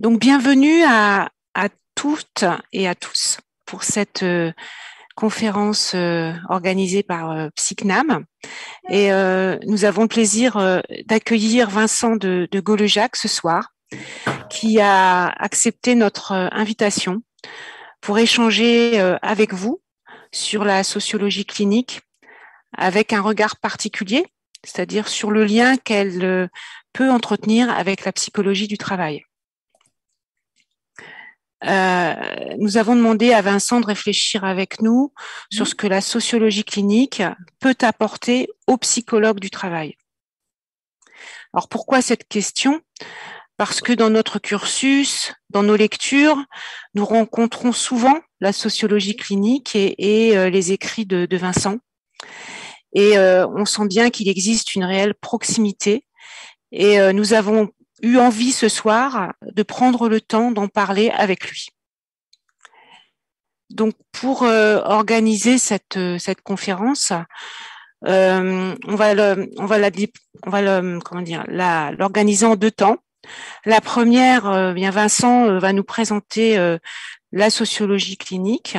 Donc, bienvenue à, toutes et à tous pour cette euh, conférence euh, organisée par euh, Et euh, nous avons le plaisir d'accueillir Vincent de, de ce soir, qui a accepté notre invitation pour échanger avec vous sur la sociologie clinique avec un regard particulier, c'est-à-dire sur le lien qu'elle peut entretenir avec la psychologie du travail. Euh, nous avons demandé à Vincent de réfléchir avec nous sur ce que la sociologie clinique peut apporter aux psychologues du travail. Alors pourquoi cette question Parce que dans notre cursus, dans nos lectures, nous rencontrons souvent la sociologie clinique et, euh, les écrits de, Vincent. Et euh, on sent bien qu'il existe une réelle proximité. Et nous avons eu envie ce soir de prendre le temps d'en parler avec lui. Donc pour euh, organiser cette, euh, cette conférence, euh, on va le, on va la, on va comment dire, l'organiser en deux temps. La première, eh bien Vincent va nous présenter la sociologie clinique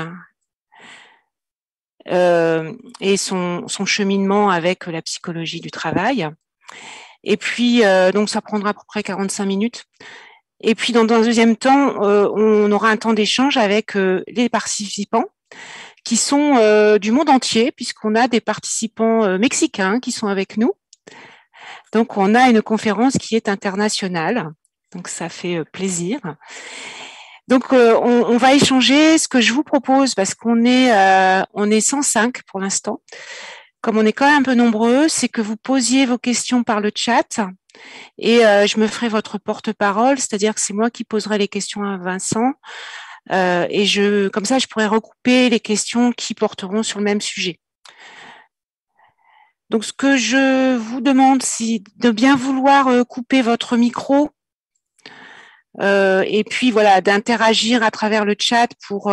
et son, son cheminement avec la psychologie du travail. Et puis, euh, donc, ça prendra à peu près 45 minutes. Et puis, dans, un deuxième temps, euh, on aura un temps d'échange avec euh, les participants qui sont du monde entier, puisqu'on a des participants mexicains qui sont avec nous. Donc, on a une conférence qui est internationale. Donc, ça fait plaisir. Donc, on, on, va échanger ce que je vous propose parce qu'on est, on est 105 pour l'instant comme on est quand même un peu nombreux, c'est que vous posiez vos questions par le chat et euh, je me ferai votre porte-parole, c'est-à-dire que c'est moi qui poserai les questions à Vincent. Euh, et je, comme ça, je pourrais recouper les questions qui porteront sur le même sujet. Donc, ce que je vous demande, c'est de bien vouloir euh, couper votre micro et puis voilà, d'interagir à travers le chat pour,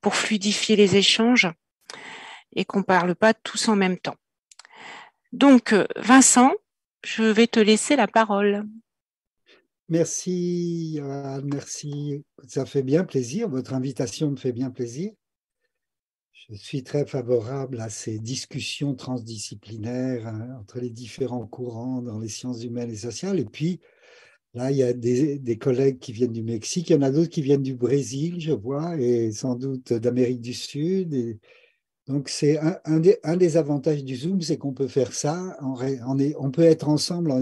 pour fluidifier les échanges et qu'on ne parle pas tous en même temps. Donc, euh, Vincent, je vais te laisser la parole. Merci, merci. Ça fait bien plaisir. Votre invitation me fait bien plaisir. Je suis très favorable à ces discussions transdisciplinaires hein, entre les différents courants dans les sciences humaines et sociales. Et puis, là, il y a des, collègues qui viennent du Mexique, il y en a d'autres qui viennent du Brésil, je vois, et sans doute d'Amérique du Sud. Et, donc c'est un, des, avantages du Zoom, c'est qu'on peut faire ça, on, on peut être ensemble en,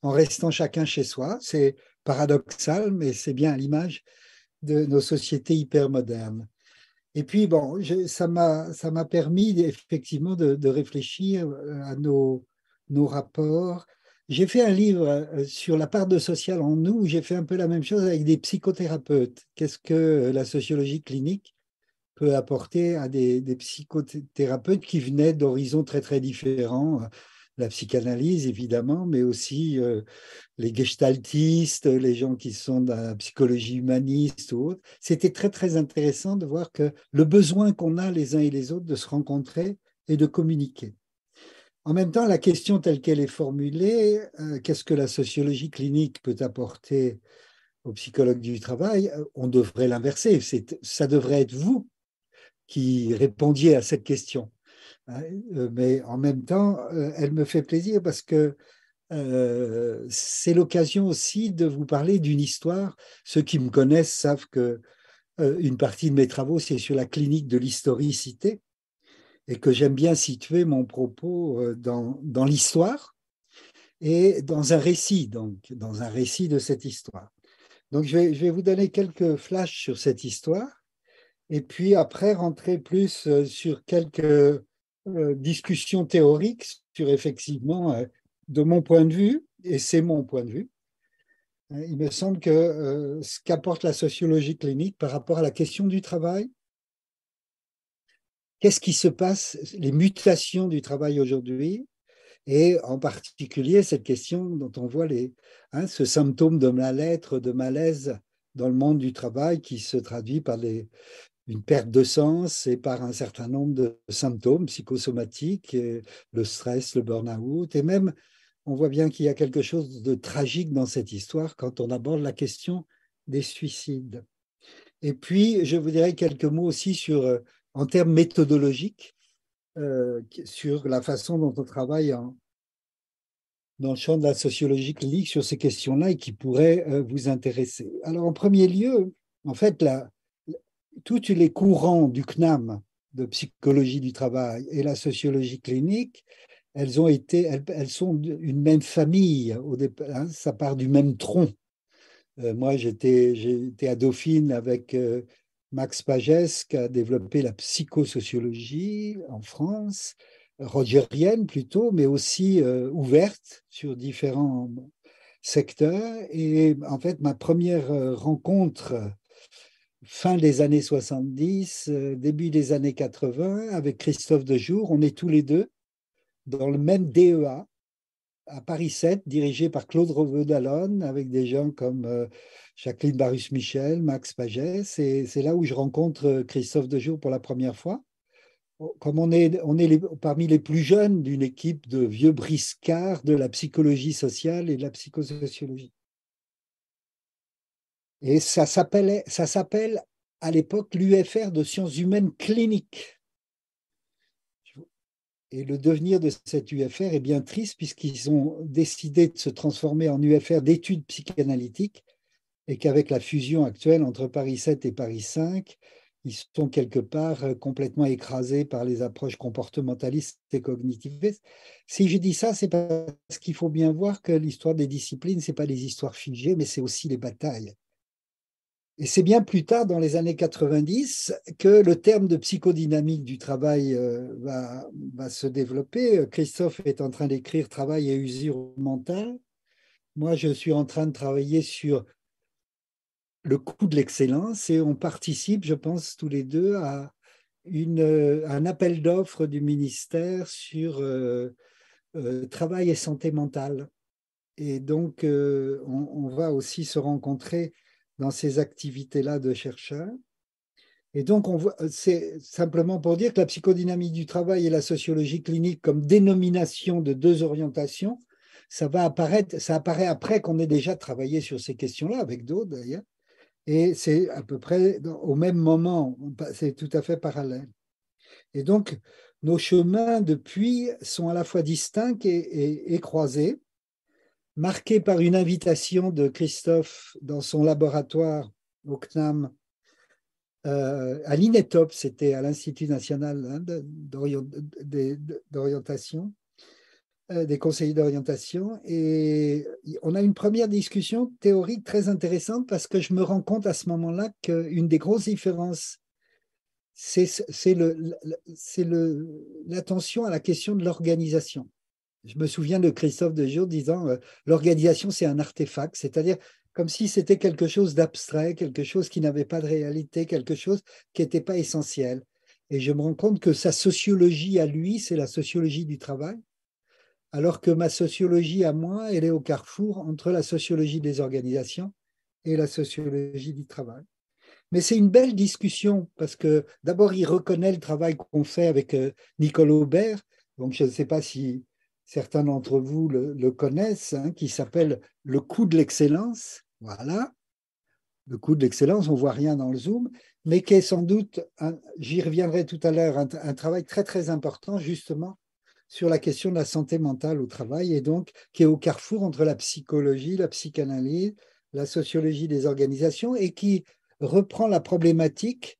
en restant chacun chez soi. C'est paradoxal, mais c'est bien à l'image de nos sociétés hyper modernes. Et puis, bon, ça m'a permis effectivement de, réfléchir euh, à nos, nos rapports. J'ai fait un livre euh, sur la part de social en nous. J'ai fait un peu la même chose avec des psychothérapeutes. Qu'est-ce que euh, la sociologie clinique peut apporter à des, psychothérapeutes qui venaient d'horizons très très différents. Euh, la psychanalyse, évidemment, mais aussi euh, les gestaltistes, les gens qui sont dans la psychologie humaniste ou autre. C'était très très intéressant de voir que le besoin qu'on a les uns et les autres de se rencontrer et de communiquer. En même temps, la question telle qu'elle est formulée, euh, qu'est-ce que la sociologie clinique peut apporter aux psychologues du travail, on devrait l'inverser. Ça devrait être vous qui répondiez à cette question. Hein, euh, mais en même temps, euh, elle me fait plaisir parce que euh, c'est l'occasion aussi de vous parler d'une histoire. Ceux qui me connaissent savent que une partie de mes travaux, c'est sur la clinique de l'historicité et que j'aime bien situer mon propos dans, dans l'histoire et dans un récit, donc dans un récit de cette histoire. Donc je vais vous donner quelques flashs sur cette histoire et puis après rentrer plus euh, sur quelques euh, discussions théoriques sur effectivement, euh, de mon point de vue, et c'est mon point de vue, hein, il me semble que ce qu'apporte la sociologie clinique par rapport à la question du travail, qu'est-ce qui se passe, les mutations du travail aujourd'hui, et en particulier cette question dont on voit les, hein, ce symptôme de mal-être, de malaise dans le monde du travail qui se traduit par des, une perte de sens et par un certain nombre de symptômes psychosomatiques, le stress, le burn-out, et même on voit bien qu'il y a quelque chose de tragique dans cette histoire quand on aborde la question des suicides. Et puis, je vous dirais quelques mots aussi sur, euh, en termes méthodologiques, euh, sur la façon dont on travaille dans le champ de la sociologie clinique sur ces questions-là et qui pourraient euh, vous intéresser. Alors, en premier lieu, en fait, la, tous les courants du CNAM de psychologie du travail et la sociologie clinique, elles, ont été, elles, sont une même famille, au départ, hein, ça part du même tronc. Euh, moi, j'étais à Dauphine avec euh, Max Pagès, qui a développé la psychosociologie en France, rogerienne plutôt, mais aussi euh, ouverte sur différents secteurs. Et en fait, ma première rencontre fin des années 70, euh, début des années 80, avec Christophe Dejour. On est tous les deux dans le même DEA à Paris 7, dirigé par Claude Reveux avec des gens comme euh, Jacqueline Barus-Michel, Max et C'est là où je rencontre euh, Christophe Dejour pour la première fois. Oh, comme on est, parmi les plus jeunes d'une équipe de vieux briscards de la psychologie sociale et de la psychosociologie. Et ça s'appelle à l'époque l'UFR de sciences humaines cliniques. Et le devenir de cette UFR est bien triste puisqu'ils ont décidé de se transformer en UFR d'études psychanalytiques et qu'avec la fusion actuelle entre Paris 7 et Paris 5, ils sont quelque part complètement écrasés par les approches comportementalistes et cognitivistes. Si je dis ça, c'est parce qu'il faut bien voir que l'histoire des disciplines, ce n'est pas les histoires figées, mais c'est aussi les batailles. Et c'est bien plus tard, dans les années 90, que le terme de psychodynamique du travail euh, va, se développer. Christophe est en train d'écrire Travail et usure mentale. Moi, je suis en train de travailler sur le coût de l'excellence et on participe, je pense, tous les deux à, euh, un appel d'offres du ministère sur euh, travail et santé mentale. Et donc, on, va aussi se rencontrer dans ces activités-là de chercheurs. Et donc, on euh, c'est simplement pour dire que la psychodynamie du travail et la sociologie clinique comme dénomination de deux orientations, ça va apparaître, ça apparaît après qu'on ait déjà travaillé sur ces questions-là avec d'autres d'ailleurs. Et c'est à peu près au même moment, c'est tout à fait parallèle. Et donc, nos chemins depuis sont à la fois distincts et croisés marqué par une invitation de Christophe dans son laboratoire au CNAM euh, à l'INETOP, c'était à l'Institut national hein, d'orientation, euh, des conseillers d'orientation. Et on a une première discussion théorique très intéressante parce que je me rends compte à ce moment-là qu'une des grosses différences, c'est l'attention à la question de l'organisation. Je me souviens de Christophe de Jour disant euh, l'organisation, c'est un artefact, c'est-à-dire comme si c'était quelque chose d'abstrait, quelque chose qui n'avait pas de réalité, quelque chose qui n'était pas essentiel. Et je me rends compte que sa sociologie à lui, c'est la sociologie du travail, alors que ma sociologie à moi, elle est au carrefour entre la sociologie des organisations et la sociologie du travail. Mais c'est une belle discussion parce que d'abord, il reconnaît le travail qu'on fait avec euh, Nicole Aubert. Donc, je ne sais pas si certains d'entre vous le, connaissent, hein, qui s'appelle le coût de l'excellence. Voilà, le coût de l'excellence, on voit rien dans le Zoom, mais qui est sans doute, j'y reviendrai tout à l'heure, un, travail très très important justement sur la question de la santé mentale au travail et donc qui est au carrefour entre la psychologie, la psychanalyse, la sociologie des organisations et qui reprend la problématique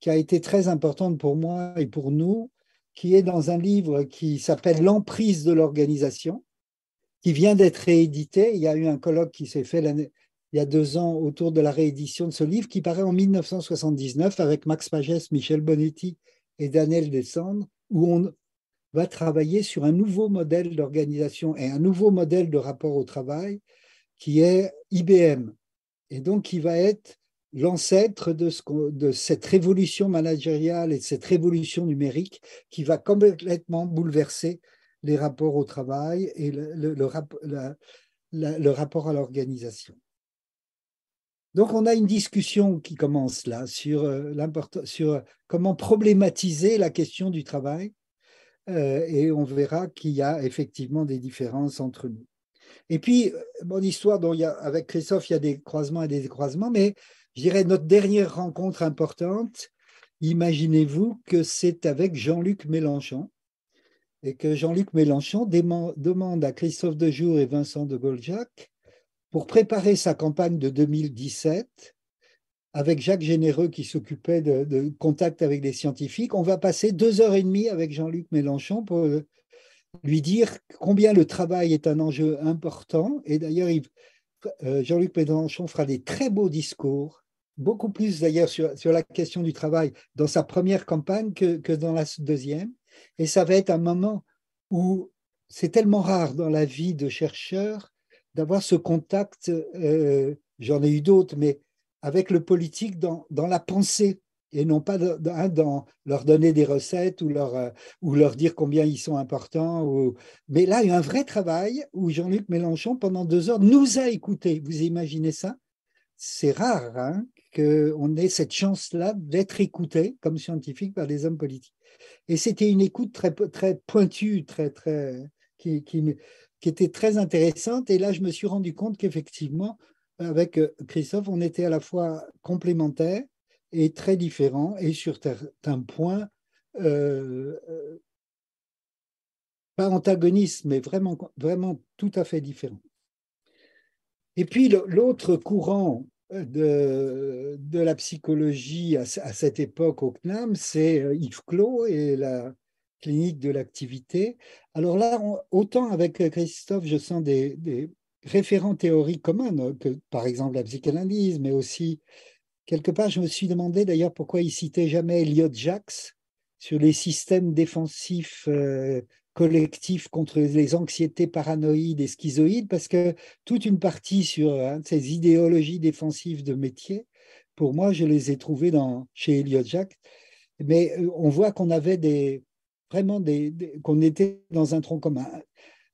qui a été très importante pour moi et pour nous qui est dans un livre qui s'appelle L'emprise de l'organisation, qui vient d'être réédité. Il y a eu un colloque qui s'est fait il y a deux ans autour de la réédition de ce livre qui paraît en 1979 avec Max Pagès, Michel Bonetti et Daniel Descendre, où on va travailler sur un nouveau modèle d'organisation et un nouveau modèle de rapport au travail qui est IBM et donc qui va être l'ancêtre de, de cette révolution managériale et de cette révolution numérique qui va complètement bouleverser les rapports au travail et le, rapport à l'organisation. Donc on a une discussion qui commence là sur, euh, sur euh, comment problématiser la question du travail euh, et on verra qu'il y a effectivement des différences entre nous. Et puis, mon histoire dont il avec Christophe, il y a des croisements et des décroisements, mais je dirais, notre dernière rencontre importante, imaginez-vous que c'est avec Jean-Luc Mélenchon et que Jean-Luc Mélenchon demande à Christophe Dejour et Vincent de Goljac pour préparer sa campagne de 2017 avec Jacques Généreux qui s'occupait de, contact avec les scientifiques. On va passer deux heures et demie avec Jean-Luc Mélenchon pour euh, lui dire combien le travail est un enjeu important. Et d'ailleurs, il, euh, Jean-Luc Mélenchon fera des très beaux discours, beaucoup plus d'ailleurs sur, la question du travail dans sa première campagne que, dans la deuxième. Et ça va être un moment où c'est tellement rare dans la vie de chercheur d'avoir ce contact, euh, j'en ai eu d'autres, mais avec le politique dans, dans la pensée et non pas hein, dans leur donner des recettes ou leur, euh, ou leur dire combien ils sont importants. Mais là, il y a un vrai travail où Jean-Luc Mélenchon, pendant deux heures, nous a écoutés. Vous imaginez ça C'est rare hein, qu'on ait cette chance-là d'être écouté comme scientifique par des hommes politiques. Et c'était une écoute très, très pointue, très, très, qui, qui, qui était très intéressante. Et là, je me suis rendu compte qu'effectivement, avec euh, Christophe, on était à la fois complémentaires est très différent et sur certains points euh, pas antagoniste, mais vraiment, vraiment tout à fait différent. Et puis l'autre courant de, de, la psychologie à, cette époque au CNAM, c'est euh, Yves Clos et la clinique de l'activité. Alors là, autant avec euh, Christophe, je sens des, référents théoriques communs, hein, que, par exemple la psychanalyse, mais aussi Quelque part, je me suis demandé d'ailleurs pourquoi il citait jamais Elliot Jacks sur les systèmes défensifs euh, collectifs contre les anxiétés paranoïdes et schizoïdes, parce que toute une partie sur hein, ces idéologies défensives de métier, pour moi, je les ai trouvées dans, chez Elliot Jacques. Mais euh, on voit qu'on avait des, vraiment des, qu'on était dans un tronc commun.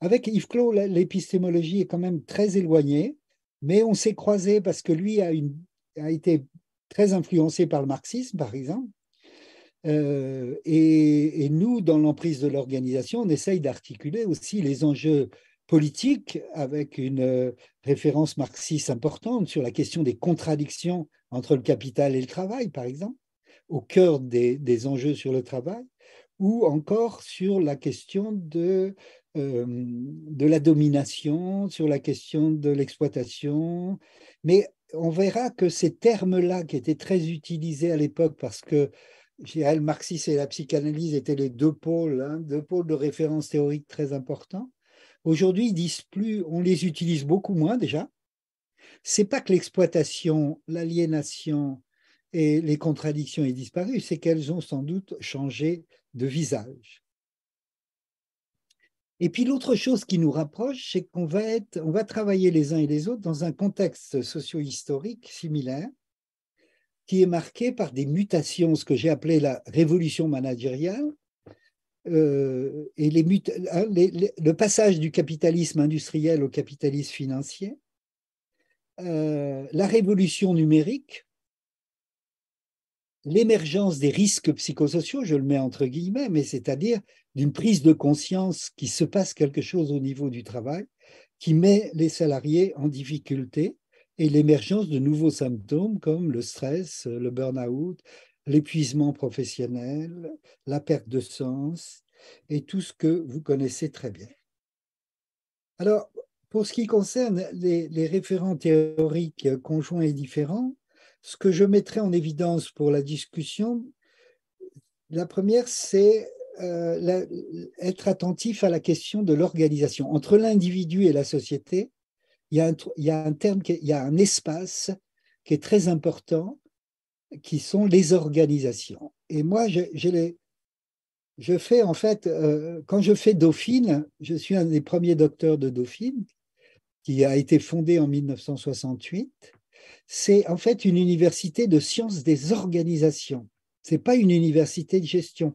Avec Yves Clos, l'épistémologie est quand même très éloignée, mais on s'est croisé parce que lui a une a été très influencé par le marxisme, par exemple. Euh, et, nous, dans l'emprise de l'organisation, on essaye d'articuler aussi les enjeux politiques avec une euh, référence marxiste importante sur la question des contradictions entre le capital et le travail, par exemple, au cœur des, des enjeux sur le travail, ou encore sur la question de, euh, de la domination, sur la question de l'exploitation, mais on verra que ces termes-là, qui étaient très utilisés à l'époque, parce que le marxisme et la psychanalyse étaient les deux pôles, hein, deux pôles de référence théorique très importants, aujourd'hui, disent plus, on les utilise beaucoup moins déjà. C'est pas que l'exploitation, l'aliénation et les contradictions aient disparu, c'est qu'elles ont sans doute changé de visage. Et puis l'autre chose qui nous rapproche, c'est qu'on va, être, on va travailler les uns et les autres dans un contexte socio-historique similaire, qui est marqué par des mutations, ce que j'ai appelé la révolution managériale, euh, et ah, les le passage du capitalisme industriel au capitalisme financier, euh, la révolution numérique, l'émergence des risques psychosociaux, je le mets entre guillemets, mais c'est-à-dire d'une prise de conscience qu'il se passe quelque chose au niveau du travail qui met les salariés en difficulté et l'émergence de nouveaux symptômes comme le stress, le burn-out, l'épuisement professionnel, la perte de sens et tout ce que vous connaissez très bien. Alors, pour ce qui concerne les, les référents théoriques conjoints et différents, ce que je mettrai en évidence pour la discussion, la première, c'est euh, être attentif à la question de l'organisation. Entre l'individu et la société, il y, a un, terme, il y a un espace qui est très important, qui sont les organisations. Et moi, je, fais en fait, euh, quand je fais Dauphine, je suis un des premiers docteurs de Dauphine, qui a été fondé en 1968. C'est en fait une université de sciences des organisations. C'est pas une université de gestion.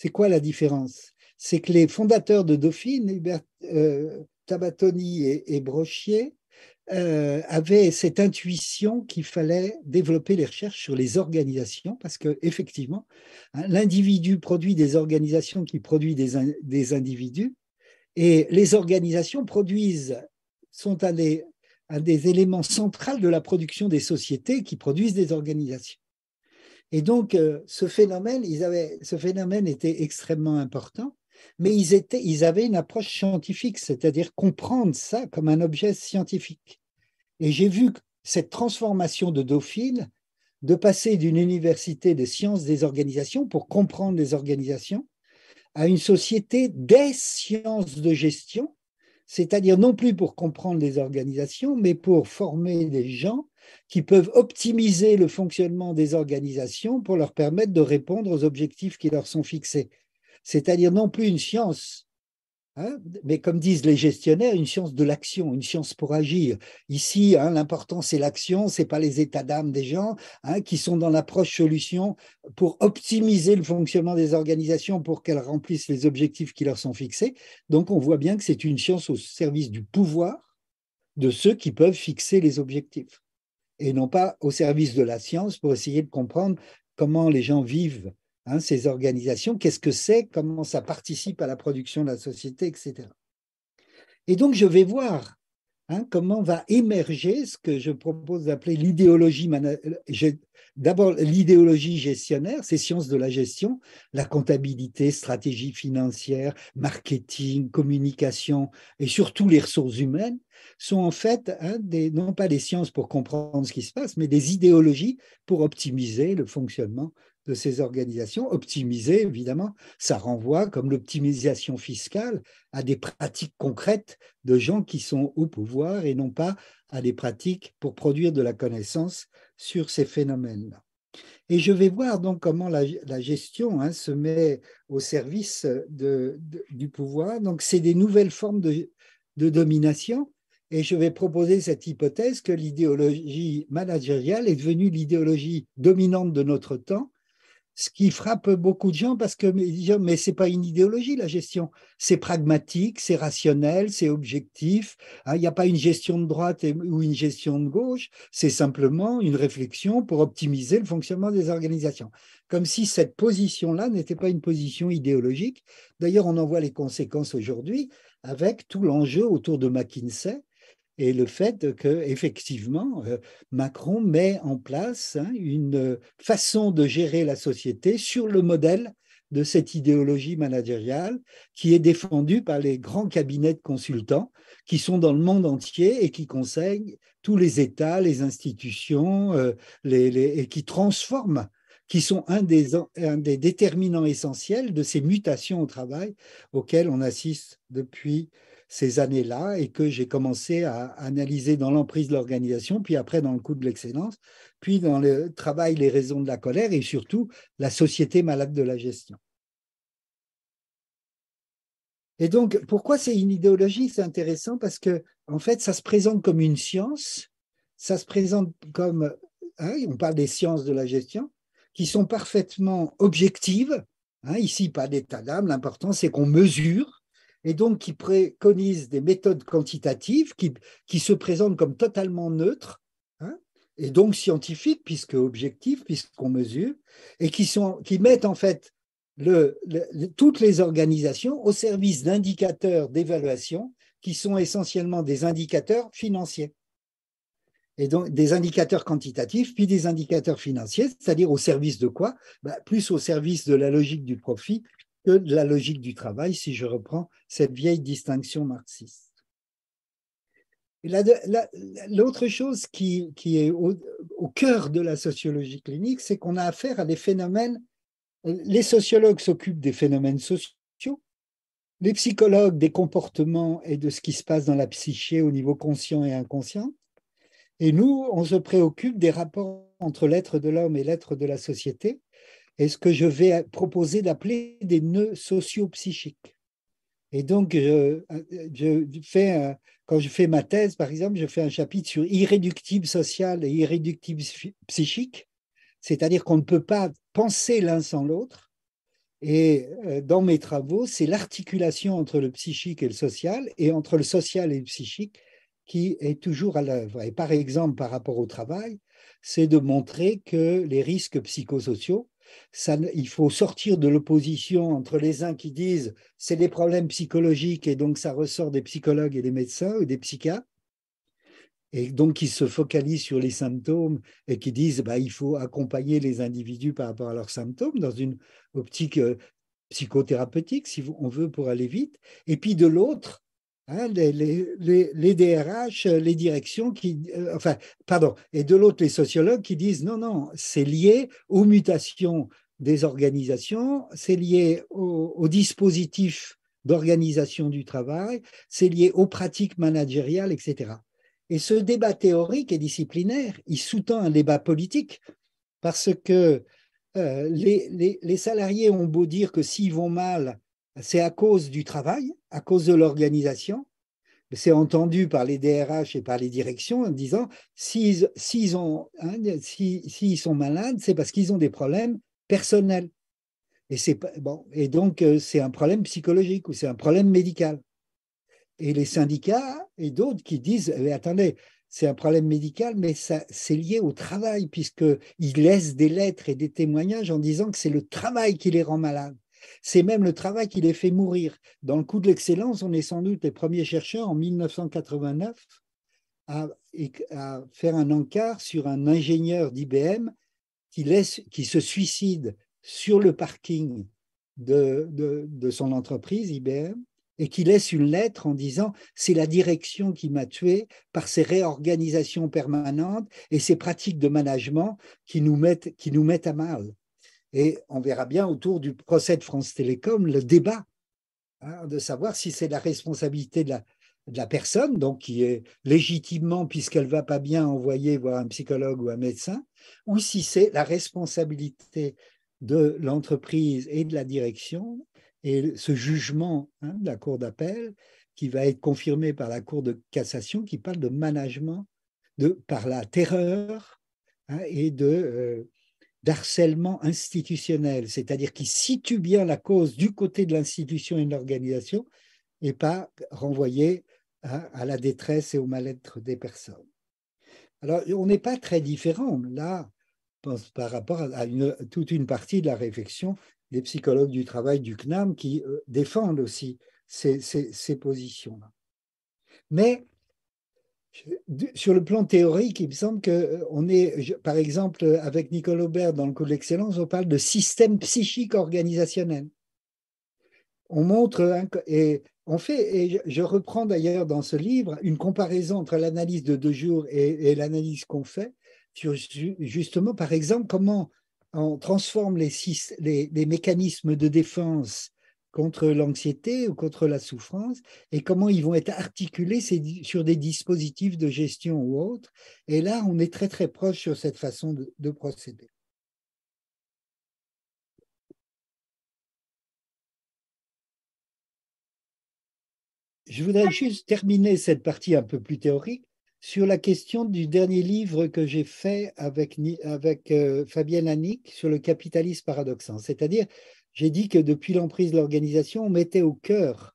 C'est quoi la différence C'est que les fondateurs de Dauphine, Hubert euh, Tabatoni et, Brochier, euh, avaient cette intuition qu'il fallait développer les recherches sur les organisations, parce que effectivement, hein, l'individu produit des organisations qui produisent des, individus, et les organisations produisent, sont un des éléments centraux de la production des sociétés qui produisent des organisations. Et donc, euh, ce phénomène, ce phénomène était extrêmement important, mais ils, ils avaient une approche scientifique, c'est-à-dire comprendre ça comme un objet scientifique. Et j'ai vu cette transformation de Dauphine, de passer d'une université des sciences des organisations pour comprendre les organisations à une société des sciences de gestion, c'est-à-dire non plus pour comprendre les organisations, mais pour former des gens qui peuvent optimiser le fonctionnement des organisations pour leur permettre de répondre aux objectifs qui leur sont fixés. C'est-à-dire non plus une science, hein, mais comme disent les gestionnaires, une science de l'action, une science pour agir. Ici, hein, l'important, c'est l'action, ce n'est pas les états d'âme des gens hein, qui sont dans l'approche solution pour optimiser le fonctionnement des organisations pour qu'elles remplissent les objectifs qui leur sont fixés. Donc, on voit bien que c'est une science au service du pouvoir de ceux qui peuvent fixer les objectifs et non pas au service de la science pour essayer de comprendre comment les gens vivent hein, ces organisations, qu'est-ce que c'est, comment ça participe à la production de la société, etc. Et donc je vais voir Hein, comment va émerger ce que je propose d'appeler l'idéologie D'abord, l'idéologie gestionnaire, ces sciences de la gestion, la comptabilité, stratégie financière, marketing, communication et surtout les ressources humaines sont en fait hein, non pas des sciences pour comprendre ce qui se passe, mais des idéologies pour optimiser le fonctionnement de ces organisations, optimisées, évidemment, ça renvoie comme l'optimisation fiscale à des pratiques concrètes de gens qui sont au pouvoir et non pas à des pratiques pour produire de la connaissance sur ces phénomènes. -là. Et je vais voir donc comment la, gestion hein, se met au service du pouvoir. Donc c'est des nouvelles formes de, de domination. Et je vais proposer cette hypothèse que l'idéologie managériale est devenue l'idéologie dominante de notre temps ce qui frappe beaucoup de gens parce que mais c'est pas une idéologie la gestion, c'est pragmatique, c'est rationnel, c'est objectif. Hein. Il n'y a pas une gestion de droite ou une gestion de gauche, c'est simplement une réflexion pour optimiser le fonctionnement des organisations. Comme si cette position-là n'était pas une position idéologique. D'ailleurs, on en voit les conséquences aujourd'hui avec tout l'enjeu autour de McKinsey et le fait que effectivement euh, Macron met en place hein, une euh, façon de gérer la société sur le modèle de cette idéologie managériale qui est défendue par les grands cabinets de consultants qui sont dans le monde entier et qui conseillent tous les États, les institutions euh, et qui transforment qui sont un des déterminants essentiels de ces mutations au travail auxquelles on assiste depuis ces années-là et que j'ai commencé à analyser dans l'emprise de l'organisation, puis après dans le coup de l'excellence, puis dans le travail les raisons de la colère et surtout la société malade de la gestion. Et donc, pourquoi c'est une idéologie C'est intéressant parce que, en fait, ça se présente comme une science, ça se présente comme, hein, on parle des sciences de la gestion, qui sont parfaitement objectives. Hein, ici, pas d'état d'âme, l'important c'est qu'on mesure et donc qui préconisent des méthodes quantitatives qui, se présentent comme totalement neutres, hein, et donc scientifiques, puisque objectifs, puisqu'on mesure, et qui, qui mettent en fait le, toutes les organisations au service d'indicateurs d'évaluation qui sont essentiellement des indicateurs financiers. Et donc des indicateurs quantitatifs, puis des indicateurs financiers, c'est-à-dire au service de quoi bah, Plus au service de la logique du profit de la logique du travail, si je reprends cette vieille distinction marxiste. L'autre chose qui, est au, cœur de la sociologie clinique, c'est qu'on a affaire à des phénomènes. Les sociologues s'occupent des phénomènes sociaux, les psychologues des comportements et de ce qui se passe dans la psyché au niveau conscient et inconscient, et nous, on se préoccupe des rapports entre l'être de l'homme et l'être de la société, est ce que je vais proposer d'appeler des nœuds socio-psychiques. Et donc, je, fais quand je fais ma thèse, par exemple, je fais un chapitre sur irréductible social et irréductible psychique, c'est-à-dire qu'on ne peut pas penser l'un sans l'autre. Et euh, dans mes travaux, c'est l'articulation entre le psychique et le social, et entre le social et le psychique, qui est toujours à l'œuvre. Et par exemple, par rapport au travail, c'est de montrer que les risques psychosociaux, il faut sortir de l'opposition entre les uns qui disent c'est des problèmes psychologiques et donc ça ressort des psychologues et des médecins ou des psychiatres, et donc qui se focalisent sur les symptômes et qui disent bah, il faut accompagner les individus par rapport à leurs symptômes dans une optique euh, psychothérapeutique, si on veut, pour aller vite. Et puis de l'autre, Hein, les, DRH, euh, les directions qui, euh, enfin, pardon, et de l'autre les sociologues qui disent non, non, c'est lié aux mutations des organisations, c'est lié aux dispositifs d'organisation du travail, c'est lié aux pratiques managériales, etc. Et ce débat théorique et disciplinaire, il sous-tend un débat politique parce que euh, les, salariés ont beau dire que s'ils vont mal, c'est à cause du travail, à cause de l'organisation. C'est entendu par les DRH et par les directions en disant hein, s'ils sont malades, c'est parce qu'ils ont des problèmes personnels. Et, donc, euh, c'est un problème psychologique ou c'est un problème médical. Et les syndicats et d'autres qui disent attendez, c'est un problème médical, mais c'est lié au travail, puisqu'ils laissent des lettres et des témoignages en disant que c'est le travail qui les rend malades. C'est même le travail qui les fait mourir. Dans le coup de l'excellence, on est sans doute les premiers chercheurs en 1989 à, faire un encart sur un ingénieur d'IBM qui, qui se suicide sur le parking de, son entreprise, IBM, et qui laisse une lettre en disant c'est la direction qui m'a tué par ces réorganisations permanentes et ses pratiques de management qui nous qui nous mettent à mal. Et on verra bien autour du procès de France Télécom le débat hein, de savoir si c'est la responsabilité de la, la, personne, donc qui est légitimement, puisqu'elle va pas bien, envoyée voir un psychologue ou un médecin, ou si c'est la responsabilité de l'entreprise et de la direction et ce jugement hein, de la cour d'appel qui va être confirmé par la cour de cassation qui parle de management de par la terreur hein, et de euh, harcèlement institutionnel, c'est-à-dire qui situe bien la cause du côté de l'institution et de l'organisation et pas renvoyée à, la détresse et au mal-être des personnes. Alors, on n'est pas très différent là par rapport à toute une partie de la réflexion des psychologues du travail du CNAM qui euh, défendent aussi ces, ces positions-là. Mais sur le plan théorique, il me semble qu'on euh, est, par exemple, euh, avec Nicole Aubert dans le coup de l'excellence, on parle de système psychique organisationnel. On montre et on fait, et je reprends d'ailleurs dans ce livre une comparaison entre l'analyse de deux jours et, l'analyse qu'on fait sur justement, par exemple, comment on transforme les mécanismes de défense contre l'anxiété ou contre la souffrance et comment ils vont être articulés sur des dispositifs de gestion ou autres. Et là, on est très très proche sur cette façon de, procéder. Je voudrais juste terminer cette partie un peu plus théorique sur la question du dernier livre que j'ai fait avec, avec euh, Fabienne Annick sur le capitalisme paradoxal, c'est-à-dire j'ai dit que depuis l'emprise de l'organisation, on mettait au cœur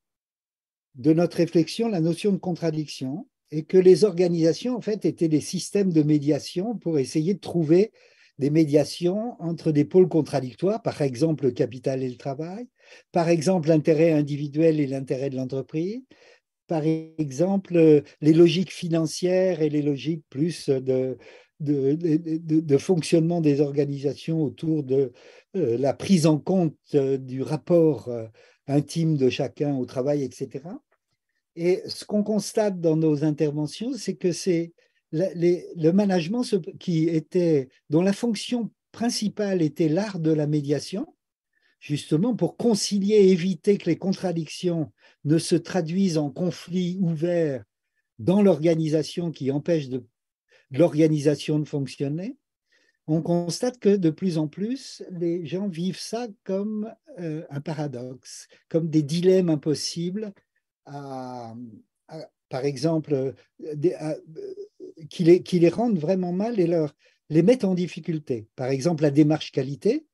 de notre réflexion la notion de contradiction et que les organisations, en fait, étaient des systèmes de médiation pour essayer de trouver des médiations entre des pôles contradictoires, par exemple le capital et le travail, par exemple l'intérêt individuel et l'intérêt de l'entreprise, par exemple euh, les logiques financières et les logiques plus de, de, fonctionnement des organisations autour de euh, la prise en compte euh, du rapport euh, intime de chacun au travail, etc. Et ce qu'on constate dans nos interventions, c'est que c'est le management qui était, dont la fonction principale était l'art de la médiation, justement pour concilier éviter que les contradictions ne se traduisent en conflits ouverts dans l'organisation qui empêche de de l'organisation de fonctionner, on constate que de plus en plus, les gens vivent ça comme euh, un paradoxe, comme des dilemmes impossibles par exemple, euh, euh, qui, les, les, rendent vraiment mal et leur, les mettent en difficulté. Par exemple, la démarche qualité.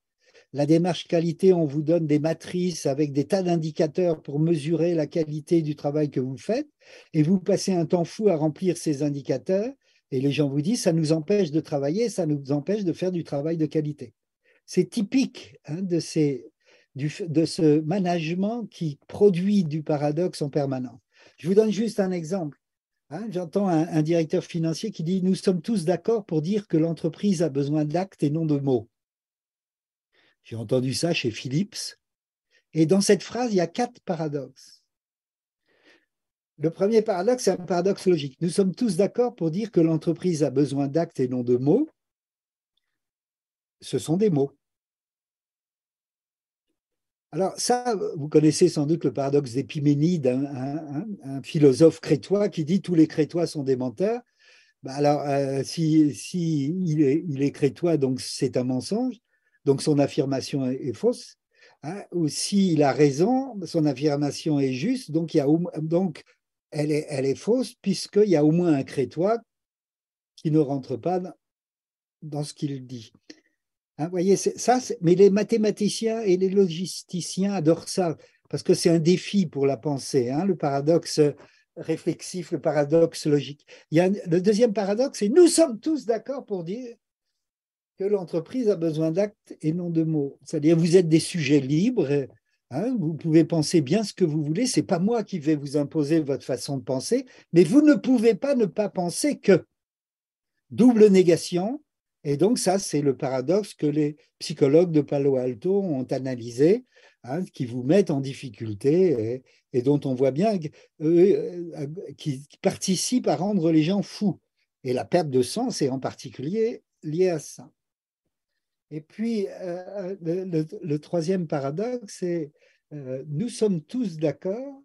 La démarche qualité, on vous donne des matrices avec des tas d'indicateurs pour mesurer la qualité du travail que vous faites, et vous passez un temps fou à remplir ces indicateurs, et les gens vous disent, ça nous empêche de travailler, ça nous empêche de faire du travail de qualité. C'est typique hein, de, ce management qui produit du paradoxe en permanence. Je vous donne juste un exemple. Hein. J'entends un, directeur financier qui dit, nous sommes tous d'accord pour dire que l'entreprise a besoin d'actes et non de mots. J'ai entendu ça chez Philips. Et dans cette phrase, il y a quatre paradoxes. Le premier paradoxe, c'est un paradoxe logique. Nous sommes tous d'accord pour dire que l'entreprise a besoin d'actes et non de mots. Ce sont des mots. Alors ça, vous connaissez sans doute le paradoxe d'Épiménide, un, philosophe crétois qui dit tous les crétois sont des menteurs. Ben alors, euh, si, il, est, crétois, donc c'est un mensonge, donc son affirmation est, fausse. Hein, ou s'il a raison, son affirmation est juste, donc, il y a, donc elle est, fausse puisqu'il y a au moins un crétois qui ne rentre pas dans ce qu'il dit. Hein, voyez, ça, mais les mathématiciens et les logisticiens adorent ça parce que c'est un défi pour la pensée, hein, le paradoxe réflexif, le paradoxe logique. y a, le deuxième paradoxe, c'est nous sommes tous d'accord pour dire que l'entreprise a besoin d'actes et non de mots. C'est-à-dire, vous êtes des sujets libres Hein, vous pouvez penser bien ce que vous voulez, ce n'est pas moi qui vais vous imposer votre façon de penser, mais vous ne pouvez pas ne pas penser que. Double négation, et donc ça, c'est le paradoxe que les psychologues de Palo Alto ont analysé, hein, qui vous mettent en difficulté et, dont on voit bien qu'ils euh, euh, qui participent à rendre les gens fous. Et la perte de sens est en particulier liée à ça. Et puis, euh, euh, le, troisième paradoxe, c'est euh, nous sommes tous d'accord,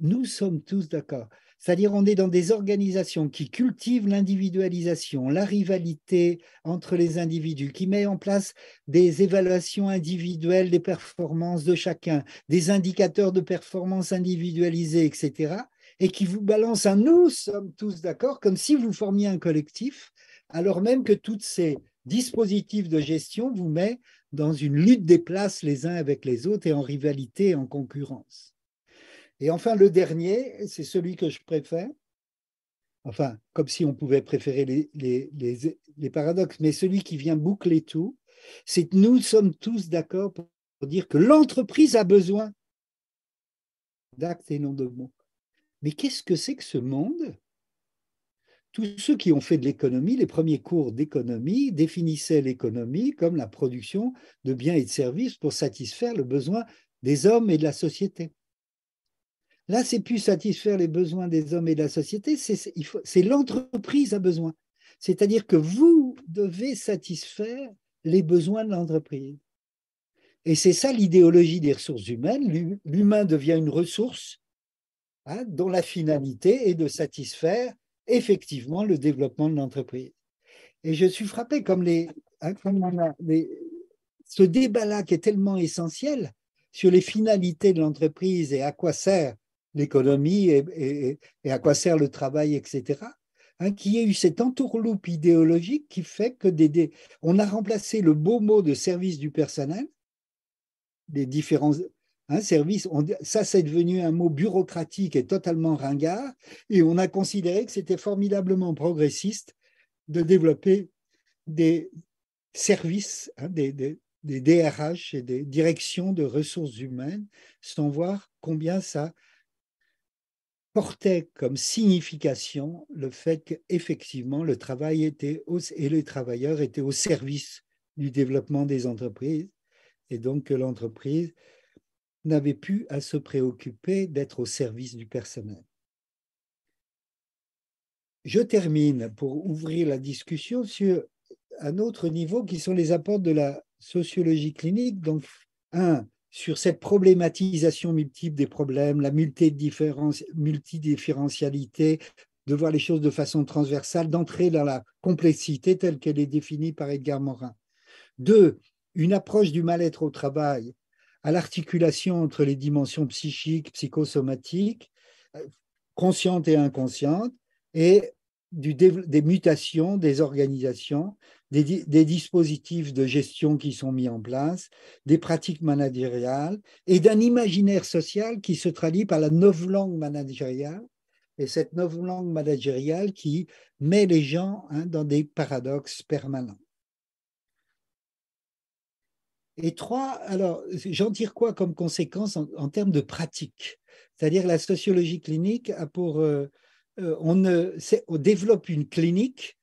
nous sommes tous d'accord. C'est-à-dire, on est dans des organisations qui cultivent l'individualisation, la rivalité entre les individus, qui met en place des évaluations individuelles des performances de chacun, des indicateurs de performance individualisés, etc., et qui vous balance un nous sommes tous d'accord, comme si vous formiez un collectif, alors même que toutes ces dispositif de gestion vous met dans une lutte des places les uns avec les autres et en rivalité et en concurrence. Et enfin, le dernier, c'est celui que je préfère. Enfin, comme si on pouvait préférer les, paradoxes, mais celui qui vient boucler tout, c'est que nous sommes tous d'accord pour dire que l'entreprise a besoin d'actes et non de mots. Mais qu'est-ce que c'est que ce monde tous ceux qui ont fait de l'économie, les premiers cours d'économie définissaient l'économie comme la production de biens et de services pour satisfaire le besoin des hommes et de la société. Là, c'est plus satisfaire les besoins des hommes et de la société, c'est l'entreprise a besoin. C'est-à-dire que vous devez satisfaire les besoins de l'entreprise. Et c'est ça l'idéologie des ressources humaines. L'humain devient une ressource hein, dont la finalité est de satisfaire effectivement le développement de l'entreprise. Et je suis frappé comme hein, les, ce débat-là qui est tellement essentiel sur les finalités de l'entreprise et à quoi sert l'économie et, à quoi sert le travail, etc. Hein, qui ait eu cette entourloupe idéologique qui fait que on a remplacé le beau mot de service du personnel, des différents service, ça c'est devenu un mot bureaucratique et totalement ringard, et on a considéré que c'était formidablement progressiste de développer des services, hein, des, DRH et des directions de ressources humaines, sans voir combien ça portait comme signification le fait qu'effectivement le travail était et les travailleurs étaient au service du développement des entreprises, et donc que l'entreprise n'avait plus à se préoccuper d'être au service du personnel. Je termine pour ouvrir la discussion sur un autre niveau qui sont les apports de la sociologie clinique. Donc, un, sur cette problématisation multiple des problèmes, la multidifférentialité, de voir les choses de façon transversale, d'entrer dans la complexité telle qu'elle est définie par Edgar Morin. Deux, une approche du mal-être au travail à l'articulation entre les dimensions psychiques, psychosomatiques, euh, conscientes et inconscientes, et des mutations des organisations, des, dispositifs de gestion qui sont mis en place, des pratiques managériales et d'un imaginaire social qui se traduit par la nouvelle langue managériale. Et cette nouvelle langue managériale qui met les gens hein, dans des paradoxes permanents. Et trois, alors j'en tire quoi comme conséquence en, termes de pratique C'est-à-dire la sociologie clinique a pour... Euh, euh, on, on, développe une clinique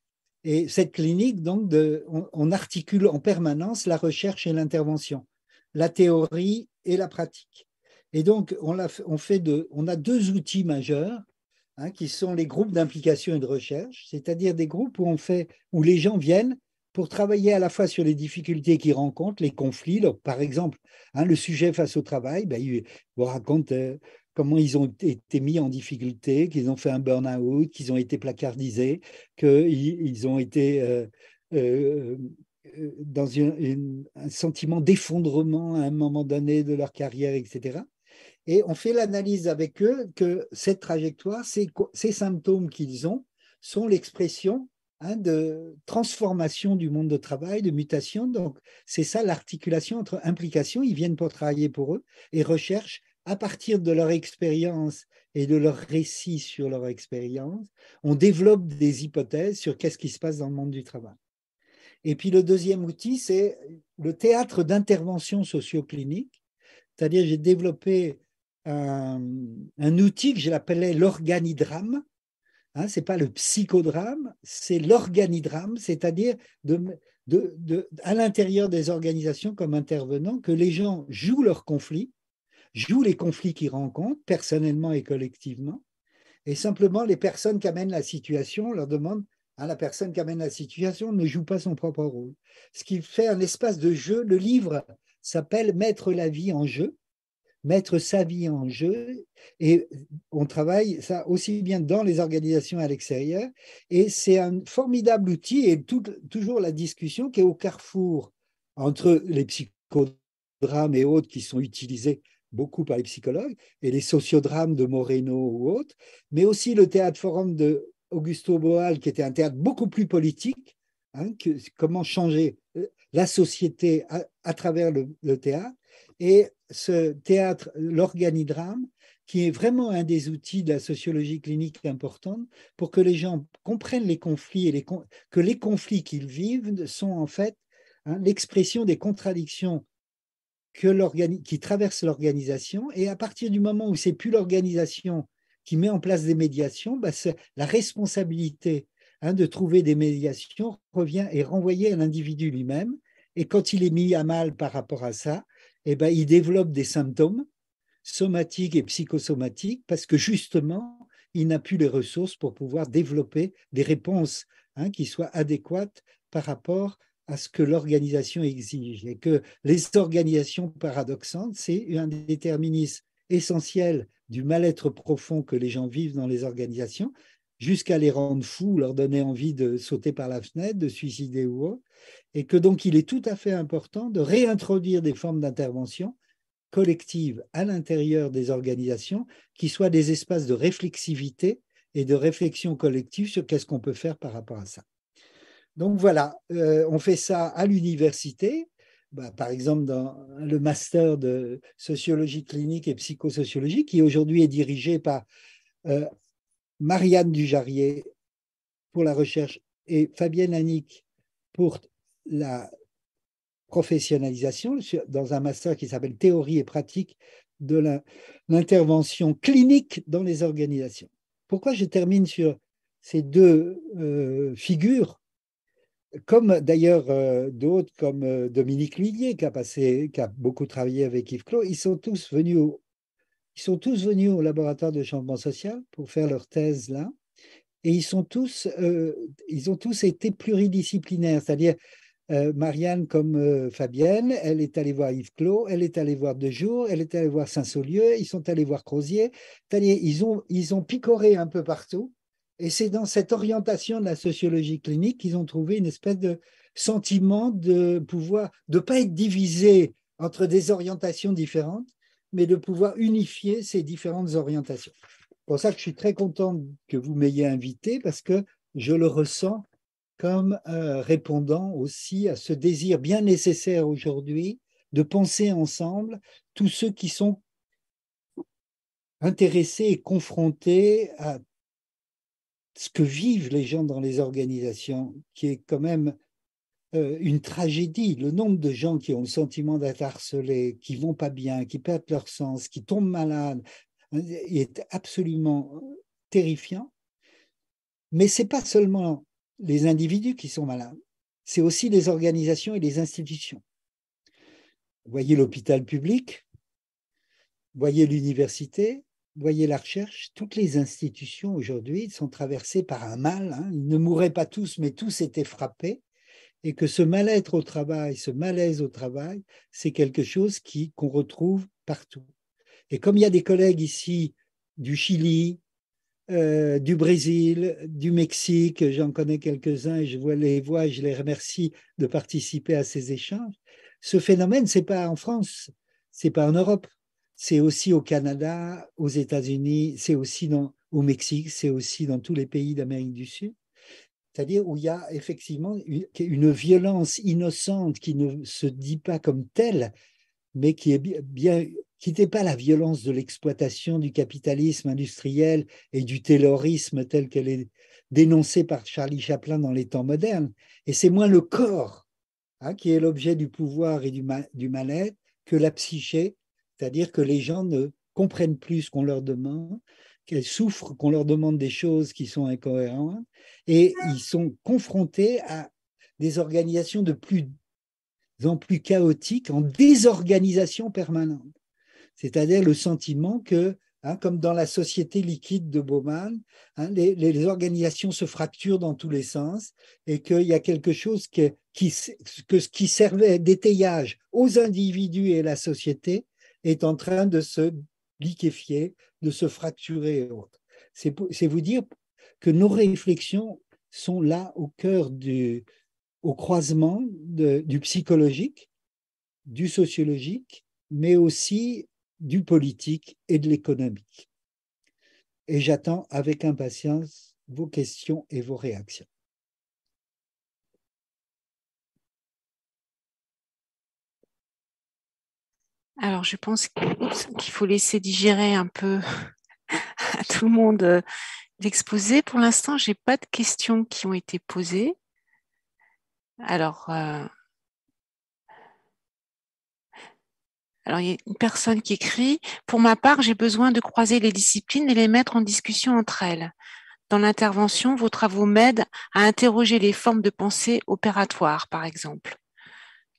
et cette clinique, donc, on, articule en permanence la recherche et l'intervention, la théorie et la pratique. Et donc, on, a, fait de, on a deux outils majeurs hein, qui sont les groupes d'implication et de recherche, c'est-à-dire des groupes où on fait, où les gens viennent pour travailler à la fois sur les difficultés qu'ils rencontrent, les conflits. par exemple, hein, le sujet face au travail, ben, il vous raconte euh, comment ils ont été mis en difficulté, qu'ils ont fait un burn-out, qu'ils ont été placardisés, qu'ils ont été euh, euh, dans un sentiment d'effondrement à un moment donné de leur carrière, etc. Et on fait l'analyse avec eux que cette trajectoire, ces symptômes qu'ils ont, sont l'expression Hein, de transformation du monde de travail, de mutation. Donc, c'est ça l'articulation entre implication, ils viennent pour travailler pour eux, et recherche, à partir de leur expérience et de leur récit sur leur expérience, on développe des hypothèses sur qu'est-ce qui se passe dans le monde du travail. Et puis le deuxième outil, c'est le théâtre d'intervention socioclinique, c'est-à-dire j'ai développé un, outil que je l'appelais l'organidrame, Hein, Ce n'est pas le psychodrame, c'est l'organidrame, c'est-à-dire à l'intérieur des organisations comme intervenants, que les gens jouent leurs conflits, jouent les conflits qu'ils rencontrent, personnellement et collectivement, et simplement les personnes qui amènent la situation leur demande à la personne qui amène la situation ne joue pas son propre rôle. Ce qui fait un espace de jeu, le livre s'appelle Mettre la vie en jeu mettre sa vie en jeu. Et on travaille ça aussi bien dans les organisations à l'extérieur. Et c'est un formidable outil et tout, toujours la discussion qui est au carrefour entre les psychodrames et autres qui sont utilisés beaucoup par les psychologues et les sociodrames de Moreno ou autres, mais aussi le théâtre forum de Augusto Boal, qui était un théâtre beaucoup plus politique, hein, que, comment changer la société à, travers le, le, théâtre, et ce théâtre, l'organidrame qui est vraiment un des outils de la sociologie clinique importante pour que les gens comprennent les conflits et que les conflits qu'ils vivent sont en fait hein, l'expression des contradictions que qui traversent l'organisation. Et à partir du moment où c'est plus l'organisation qui met en place des médiations, bah la responsabilité hein, de trouver des médiations revient et renvoyée à l'individu lui-même. Et quand il est mis à mal par rapport à ça, eh ben, il ben, des symptômes somatiques et psychosomatiques parce que justement, il n'a plus les ressources pour pouvoir développer des réponses hein, qui soient adéquates par rapport à ce que l'organisation exige. Et que les organisations paradoxantes, c'est un déterminisme essentiel du mal-être profond que les gens vivent dans les organisations, jusqu'à les rendre fous, leur donner envie de sauter par la fenêtre, de suicider ou autre, et que donc il est tout à fait important de réintroduire des formes d'intervention collective à l'intérieur des organisations qui soient des espaces de réflexivité et de réflexion collective sur qu'est-ce qu'on peut faire par rapport à ça. Donc voilà, euh, on fait ça à l'université, bah, par exemple dans le master de sociologie clinique et psychosociologie, qui aujourd'hui est dirigé par euh, Marianne Dujarrier pour la recherche et Fabienne Annick pour la professionnalisation dans un master qui s'appelle Théorie et pratique de l'intervention clinique dans les organisations. Pourquoi je termine sur ces deux euh, figures, comme d'ailleurs euh, d'autres comme euh, Dominique Lillier qui a, passé, qui a beaucoup travaillé avec Yves Clos, ils sont tous venus au, ils sont tous venus au laboratoire de changement social pour faire leur thèse là, et ils, sont tous, euh, ils ont tous été pluridisciplinaires, c'est-à-dire euh, Marianne comme euh, Fabienne, elle est allée voir Yves Clos, elle est allée voir Dejour, elle est allée voir Saint-Saulieu, ils sont allés voir Crozier. Ils ont, ils ont picoré un peu partout. Et c'est dans cette orientation de la sociologie clinique qu'ils ont trouvé une espèce de sentiment de pouvoir, de ne pas être divisé entre des orientations différentes, mais de pouvoir unifier ces différentes orientations. C'est pour ça que je suis très content que vous m'ayez invité, parce que je le ressens comme euh, répondant aussi à ce désir bien nécessaire aujourd'hui de penser ensemble tous ceux qui sont intéressés et confrontés à ce que vivent les gens dans les organisations, qui est quand même euh, une tragédie. Le nombre de gens qui ont le sentiment d'être harcelés, qui vont pas bien, qui perdent leur sens, qui tombent malades, euh, est absolument euh, terrifiant. Mais c'est pas seulement les individus qui sont malades, c'est aussi les organisations et les institutions. Voyez l'hôpital public, voyez l'université, voyez la recherche. Toutes les institutions aujourd'hui sont traversées par un mal. Hein. Ils ne mouraient pas tous, mais tous étaient frappés et que ce mal-être au travail, ce malaise au travail, c'est quelque chose qui qu'on retrouve partout. Et comme il y a des collègues ici du Chili, euh, du Brésil, du Mexique, j'en connais quelques-uns et je les vois et je les remercie de participer à ces échanges. Ce phénomène, c'est pas en France, c'est pas en Europe, c'est aussi au Canada, aux États-Unis, c'est aussi au Mexique, c'est aussi dans tous les pays d'Amérique du Sud c'est-à-dire où il y a effectivement une, violence innocente qui ne se dit pas comme telle, mais qui est bien, qui n'est pas la violence de l'exploitation du capitalisme industriel et du taylorisme tel qu'elle est dénoncée par Charlie Chaplin dans les temps modernes. Et c'est moins le corps hein, qui est l'objet du pouvoir et du, du mal-être que la psyché, c'est-à-dire que les gens ne comprennent plus ce qu'on leur demande, qu'elles souffrent, qu'on leur demande des choses qui sont incohérentes, et ils sont confrontés à des organisations de plus en plus chaotiques, en désorganisation permanente. C'est-à-dire le sentiment que, hein, comme dans la société liquide de Bauman, hein, les, organisations se fracturent dans tous les sens et qu'il y a quelque chose que, qui, qui servait d'étayage aux individus et à la société est en train de se liquéfier, de se fracturer et autres. C'est vous dire que nos réflexions sont là au cœur du, au croisement du psychologique, du sociologique, mais aussi du politique et de l'économique. Et j'attends avec impatience vos questions et vos réactions. Alors, je pense qu'il faut laisser digérer un peu à tout le monde euh, l'exposé. Pour l'instant, je n'ai pas de questions qui ont été posées. Alors, euh, Alors, il y a une personne qui écrit Pour ma part, j'ai besoin de croiser les disciplines et les mettre en discussion entre elles. Dans l'intervention, vos travaux m'aident à interroger les formes de pensée opératoires, par exemple.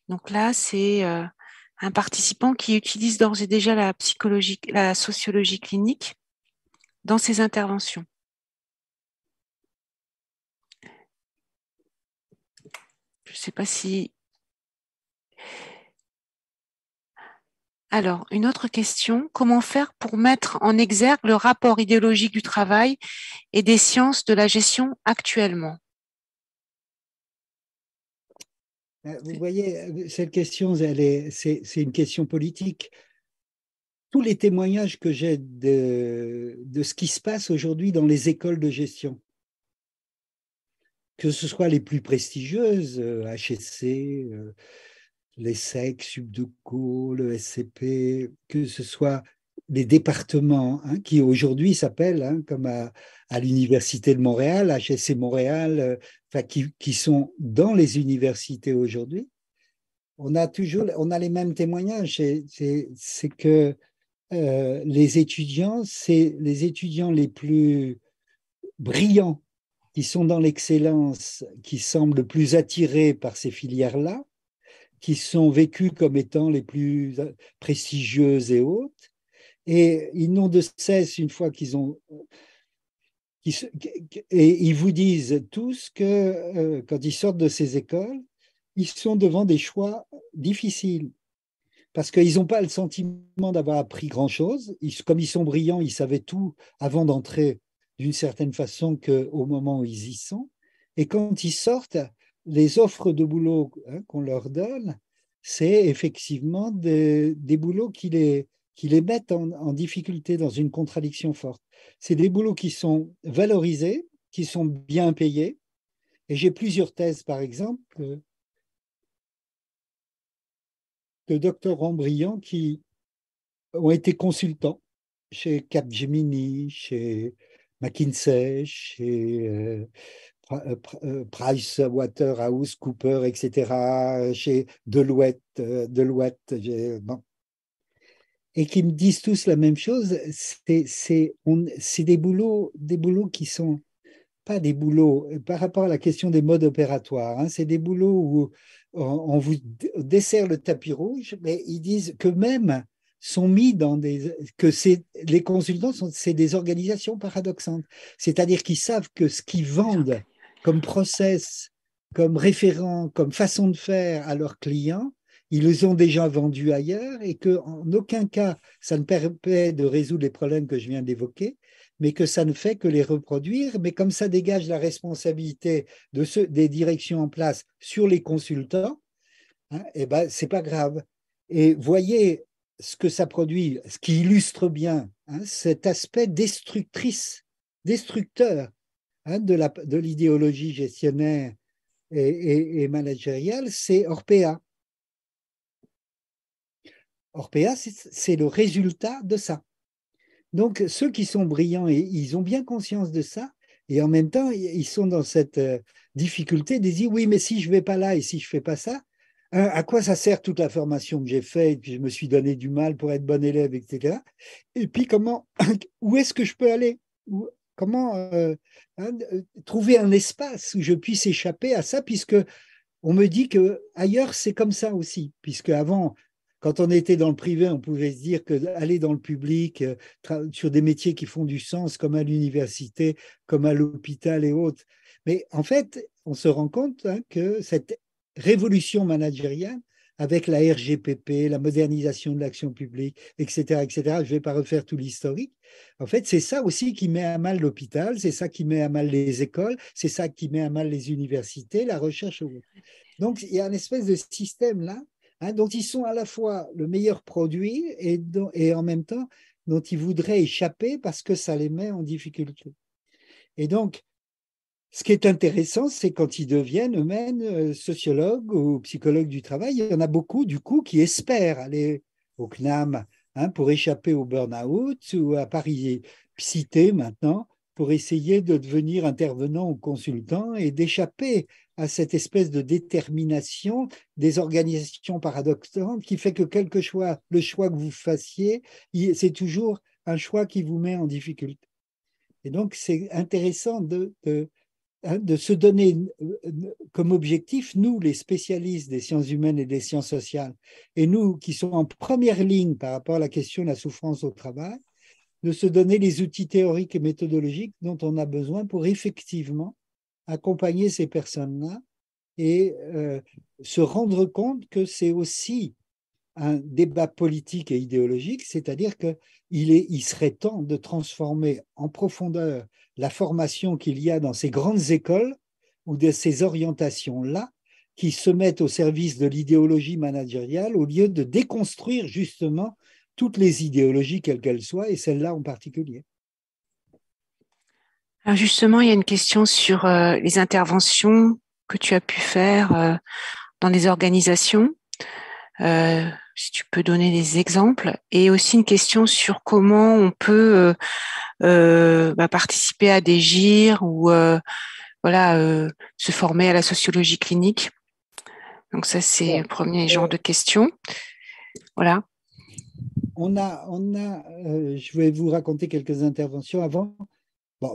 Donc là, c'est euh, un participant qui utilise d'ores et déjà la psychologie, la sociologie clinique dans ses interventions. Je ne sais pas si. Alors, une autre question. Comment faire pour mettre en exergue le rapport idéologique du travail et des sciences de la gestion actuellement Euh, vous voyez, euh, cette question, c'est, une question politique. Tous les témoignages que j'ai de, ce qui se passe aujourd'hui dans les écoles de gestion, que ce soit les plus prestigieuses, HSC, euh, les SEC, Subdeco, le SCP, que ce soit les départements hein, qui aujourd'hui s'appellent, hein, comme à, à, l'Université de Montréal, HSC Montréal, qui, sont dans les universités aujourd'hui, on a toujours, on a les mêmes témoignages. C'est que euh, les étudiants, c'est les étudiants les plus brillants qui sont dans l'excellence, qui semblent plus attirés par ces filières-là, qui sont vécus comme étant les plus prestigieuses et hautes. Et ils n'ont de cesse, une fois qu'ils ont et ils vous disent tous que euh, quand ils sortent de ces écoles, ils sont devant des choix difficiles parce qu'ils n'ont pas le sentiment d'avoir appris grand-chose. Comme ils sont brillants, ils savaient tout avant d'entrer d'une certaine façon qu'au moment où ils y sont. Et quand ils sortent, les offres de boulot hein, qu'on leur donne, c'est effectivement des, des, boulots qui les, qui les mettent en, difficulté dans une contradiction forte. C'est des boulots qui sont valorisés, qui sont bien payés. Et j'ai plusieurs thèses, par exemple, euh, de docteurs Rambrian qui ont été consultants chez Capgemini, chez McKinsey, chez euh, euh, Price, Waterhouse, Cooper, etc., chez Deloitte, Deloitte et qui me disent tous la même chose, c'est des boulots, des boulots qui sont pas des boulots euh, par rapport à la question des modes opératoires. Hein, c'est des boulots où on, vous dessert le tapis rouge, mais ils disent que même sont mis dans des que les consultants c'est des organisations paradoxantes, c'est-à-dire qu'ils savent que ce qu'ils vendent comme process, comme référent, comme façon de faire à leurs clients, ils les ont déjà vendus ailleurs et qu'en aucun cas, ça ne permet de résoudre les problèmes que je viens d'évoquer, mais que ça ne fait que les reproduire. Mais comme ça dégage la responsabilité de ceux, des directions en place sur les consultants, hein, eh ben, c'est pas grave. Et voyez ce que ça produit, ce qui illustre bien hein, cet aspect destructrice, destructeur hein, de l'idéologie gestionnaire et, et, et managériale, c'est Orpea. Orpea, c'est le résultat de ça. Donc, ceux qui sont brillants, et ils ont bien conscience de ça, et en même temps, ils sont dans cette euh, difficulté de dire oui, mais si je ne vais pas là et si je ne fais pas ça, hein, à quoi ça sert toute la formation que j'ai faite, et puis je me suis donné du mal pour être bon élève, etc. Et puis, comment, où est-ce que je peux aller Comment euh, hein, euh, trouver un espace où je puisse échapper à ça, puisque on me dit que ailleurs c'est comme ça aussi, puisque avant quand on était dans le privé, on pouvait se dire que dans le public euh, sur des métiers qui font du sens, comme à l'université, comme à l'hôpital et autres. Mais en fait, on se rend compte hein, que cette révolution managériale, avec la RGPP, la modernisation de l'action publique, etc., etc. Je ne vais pas refaire tout l'historique. En fait, c'est ça aussi qui met à mal l'hôpital, c'est ça qui met à mal les écoles, c'est ça qui met à mal les universités, la recherche. Donc, il y a une espèce de système là Hein, dont donc ils sont à la fois le meilleur produit et, en même temps dont ils voudraient échapper parce que ça les met en difficulté. Et donc, ce qui est intéressant, c'est quand ils deviennent eux-mêmes euh, sociologues ou psychologues du travail, il y en a beaucoup du coup qui espèrent aller au CNAM hein, pour échapper au burn-out ou à Paris Cité maintenant pour essayer de devenir intervenant ou consultant et d'échapper à cette espèce de détermination des organisations paradoxales qui fait que quel que le choix que vous fassiez, c'est toujours un choix qui vous met en difficulté. Et donc, c'est intéressant de, de, hein, de, se donner euh, euh, comme objectif, nous, les spécialistes des sciences humaines et des sciences sociales, et nous qui sommes en première ligne par rapport à la question de la souffrance au travail, de se donner les outils théoriques et méthodologiques dont on a besoin pour effectivement accompagner ces personnes-là et euh, se rendre compte que c'est aussi un débat politique et idéologique, c'est-à-dire qu'il il serait temps de transformer en profondeur la formation qu'il y a dans ces grandes écoles ou de ces orientations-là qui se mettent au service de l'idéologie managériale au lieu de déconstruire justement toutes les idéologies, quelles qu'elles soient, et celle-là en particulier. Alors justement, il y a une question sur euh, les interventions que tu as pu faire euh, dans les organisations. Euh, si tu peux donner des exemples, et aussi une question sur comment on peut bah, participer à des GIR ou voilà se former à la sociologie clinique. Donc ça, c'est le premier genre de question. Voilà a, on a euh, je vais vous raconter quelques interventions avant.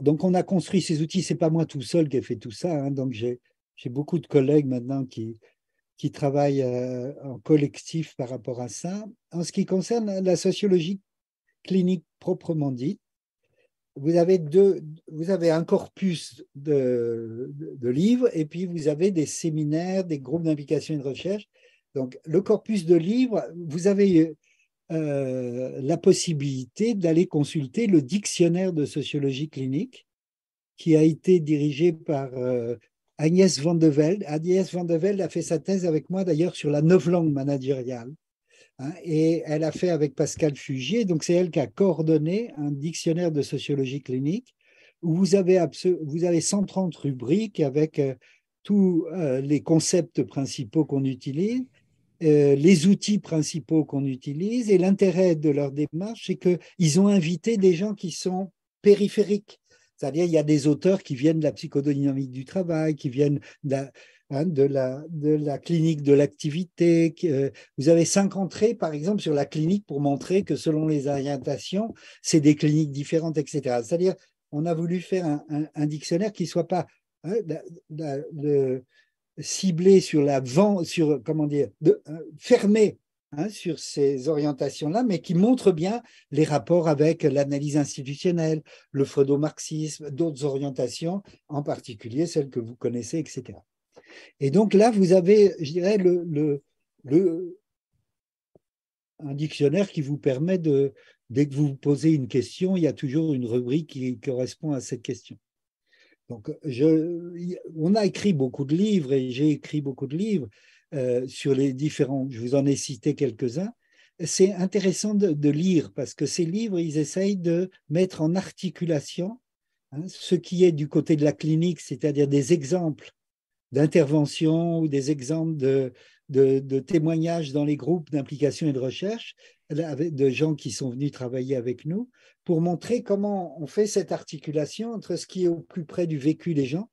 donc on a construit ces outils, c'est pas moi tout seul qui ai fait tout ça, hein. donc j'ai beaucoup de collègues maintenant qui, qui travaillent euh, en collectif par rapport à ça. En ce qui concerne la sociologie clinique proprement dite, vous avez, deux, vous avez un corpus de, livres et puis vous avez des séminaires, des groupes d'implication et de recherche. Donc, le corpus de livres, vous avez euh, la possibilité d'aller consulter le dictionnaire de sociologie clinique qui a été dirigé par euh, Agnès Van de Velde. Agnès Van de a fait sa thèse avec moi d'ailleurs sur la neuf langues managériale. Hein, et elle a fait avec Pascal Fugier, donc c'est elle qui a coordonné un dictionnaire de sociologie clinique où vous avez, 130 rubriques avec euh, tous les concepts principaux qu'on utilise euh, les outils principaux qu'on utilise. Et l'intérêt de leur démarche, c'est qu'ils ont invité des gens qui sont périphériques. C'est-à-dire, il y a des auteurs qui viennent de la psychodynamique du travail, qui viennent de la, hein, de la, clinique de l'activité. Euh, vous avez cinq entrées, par exemple, sur la clinique pour montrer que selon les orientations, c'est des cliniques différentes, etc. C'est-à-dire, on a voulu faire un, dictionnaire qui ne soit pas hein, ciblé sur la sur comment dire, de, euh, fermé hein, sur ces orientations-là, mais qui montre bien les rapports avec l'analyse institutionnelle, le freudo-marxisme, d'autres orientations, en particulier celles que vous connaissez, etc. Et donc là, vous avez, je dirais, le, le, le un dictionnaire qui vous permet de, dès que vous posez une question, il y a toujours une rubrique qui correspond à cette question. Donc, on a écrit beaucoup de livres et j'ai écrit beaucoup de livres euh, sur les différents. Je vous en ai cité quelques-uns. C'est intéressant de, lire parce que ces livres, ils essayent de mettre en articulation hein, ce qui est du côté de la clinique, c'est-à-dire des exemples d'intervention ou des exemples de témoignages dans les groupes d'implication et de recherche, de gens qui sont venus travailler avec nous pour montrer comment on fait cette articulation entre ce qui est au plus près du vécu des gens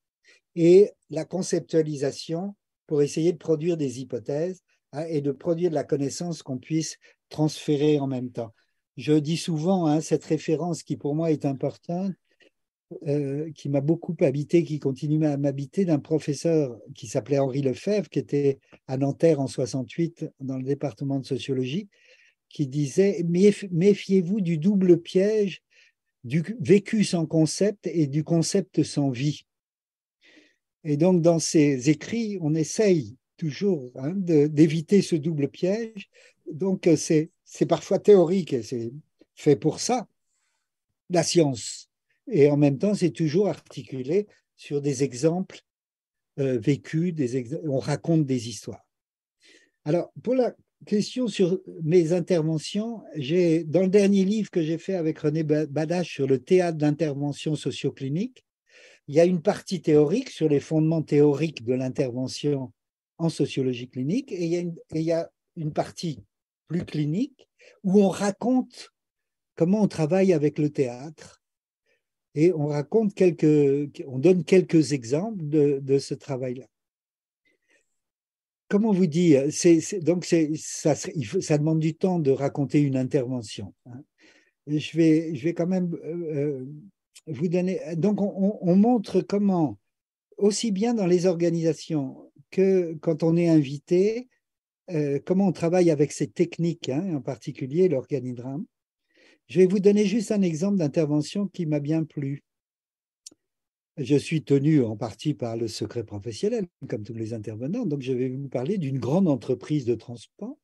et la conceptualisation pour essayer de produire des hypothèses hein, et de produire de la connaissance qu'on puisse transférer en même temps. Je dis souvent hein, cette référence qui pour moi est importante, euh, qui m'a beaucoup habité, qui continue à m'habiter, d'un professeur qui s'appelait Henri Lefebvre, qui était à Nanterre en 68 dans le département de sociologie, qui disait Méfiez-vous du double piège du vécu sans concept et du concept sans vie. Et donc, dans ses écrits, on essaye toujours hein, d'éviter ce double piège. Donc, euh, c'est parfois théorique et c'est fait pour ça, la science. Et en même temps, c'est toujours articulé sur des exemples euh, vécus, des on raconte des histoires. Alors, pour la question sur mes interventions. J'ai dans le dernier livre que j'ai fait avec René Badache sur le théâtre d'intervention socioclinique, il y a une partie théorique sur les fondements théoriques de l'intervention en sociologie clinique et il, y a une, partie plus clinique où on raconte comment on travaille avec le théâtre et on raconte quelques, on donne quelques exemples de ce travail-là comment vous dire euh, Donc, ça, ça, demande du temps de raconter une intervention. Hein. Je, vais, je vais quand même euh, euh, vous donner. Donc, on, montre comment, aussi bien dans les organisations que quand on est invité, comment on travaille avec ces techniques, hein, en particulier l'organigramme. Je vais vous donner juste un exemple d'intervention qui m'a bien plu je suis tenu en partie par le secret professionnel, comme tous les intervenants, donc je vais vous parler d'une grande entreprise de transport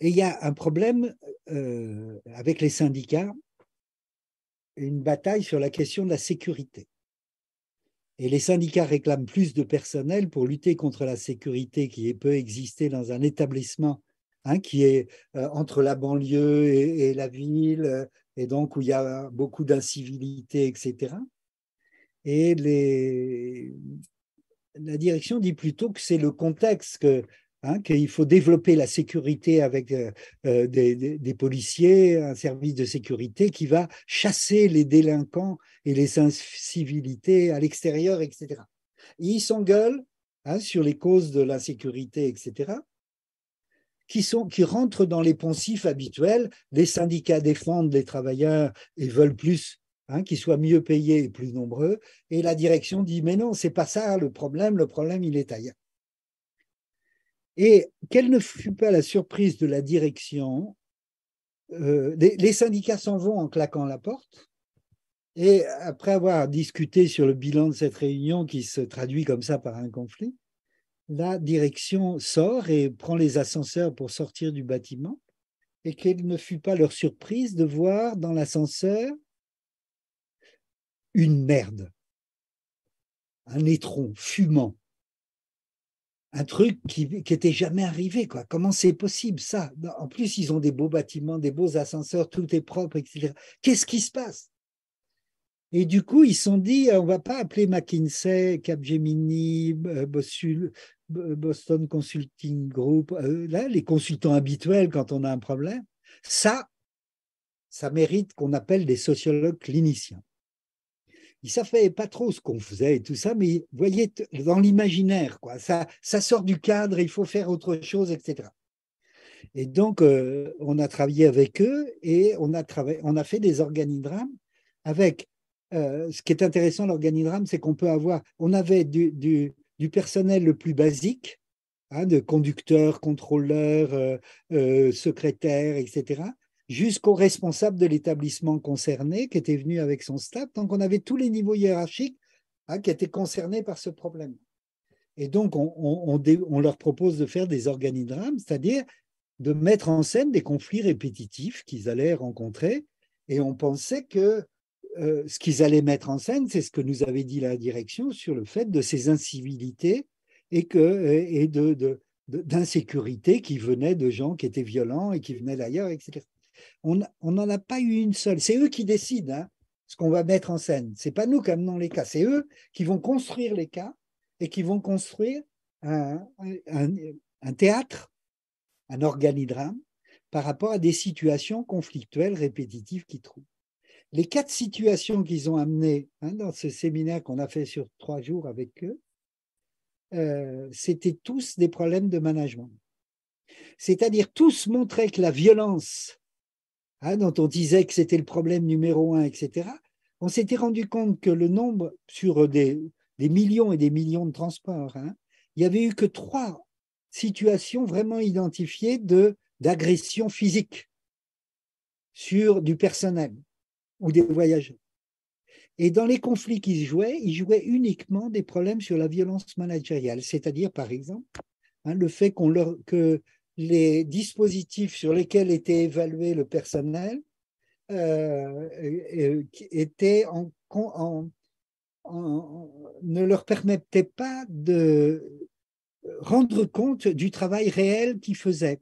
Et il y a un problème euh, avec les syndicats, une bataille sur la question de la sécurité. Et les syndicats réclament plus de personnel pour lutter contre la sécurité qui peut exister dans un établissement Hein, qui est euh, entre la banlieue et, la ville, euh, et donc où il y a beaucoup d'incivilité, etc. Et la direction dit plutôt que c'est le contexte que hein, qu'il faut développer la sécurité avec euh, des, policiers, un service de sécurité qui va chasser les délinquants et les incivilités à l'extérieur, etc. ils s'engueulent hein, sur les causes de l'insécurité, etc qui, sont, qui rentrent dans les poncifs habituels. Les syndicats défendent les travailleurs et veulent plus hein, qu'ils soient mieux payés et plus nombreux. Et la direction dit mais non, c'est pas ça le problème. Le problème il est ailleurs. Et quelle ne fut pas la surprise de la direction euh, les, syndicats s'en vont en claquant la porte. Et après avoir discuté sur le bilan de cette réunion qui se traduit comme ça par un conflit, la direction sort et prend les ascenseurs pour sortir du bâtiment, et quelle ne fut pas leur surprise de voir dans l'ascenseur une merde, un étron fumant, un truc qui n'était jamais arrivé. Quoi. Comment c'est possible ça En plus, ils ont des beaux bâtiments, des beaux ascenseurs, tout est propre, etc. Qu'est-ce qui se passe et du coup, ils se sont dit, on ne va pas appeler McKinsey, Capgemini, euh, Bossul, Boston Consulting Group, euh, là, les consultants habituels quand on a un problème, ça, ça mérite qu'on appelle des sociologues cliniciens. Ils ne fait pas trop ce qu'on faisait et tout ça, mais vous voyez, dans l'imaginaire, quoi, ça, ça sort du cadre, il faut faire autre chose, etc. Et donc, euh, on a travaillé avec eux et on a, on a fait des organigrammes avec. Euh, ce qui est intéressant, l'organigramme, c'est qu'on peut avoir. On avait du du personnel le plus basique, hein, de conducteurs, contrôleurs, euh, euh, secrétaires, etc., jusqu'au responsable de l'établissement concerné qui était venu avec son staff. Donc on avait tous les niveaux hiérarchiques hein, qui étaient concernés par ce problème. Et donc on, on leur propose de faire des organigrammes, c'est-à-dire de mettre en scène des conflits répétitifs qu'ils allaient rencontrer. Et on pensait que euh, ce qu'ils allaient mettre en scène, c'est ce que nous avait dit la direction sur le fait de ces incivilités et, que, et de, d'insécurité qui venaient de gens qui étaient violents et qui venaient d'ailleurs, etc. On n'en a pas eu une seule. C'est eux qui décident hein, ce qu'on va mettre en scène. C'est pas nous qui amenons les cas. C'est eux qui vont construire les cas et qui vont construire un, théâtre, un organidrame par rapport à des situations conflictuelles répétitives qui trouvent les quatre situations qu'ils ont amenées hein, dans ce séminaire qu'on a fait sur trois jours avec eux, euh, c'était tous des problèmes de management. C'est-à-dire tous montraient que la violence, hein, dont on disait que c'était le problème numéro un, etc., on s'était rendu compte que le nombre sur des, millions et des millions de transports, hein, il n'y avait eu que trois situations vraiment identifiées de d'agression physique sur du personnel ou des voyageurs. Et dans les conflits qui se jouaient, ils jouaient uniquement des problèmes sur la violence managériale, c'est-à-dire, par exemple, hein, le fait que les dispositifs sur lesquels était évalué le personnel euh, euh, ne leur permettaient pas de rendre compte du travail réel qu'ils faisaient.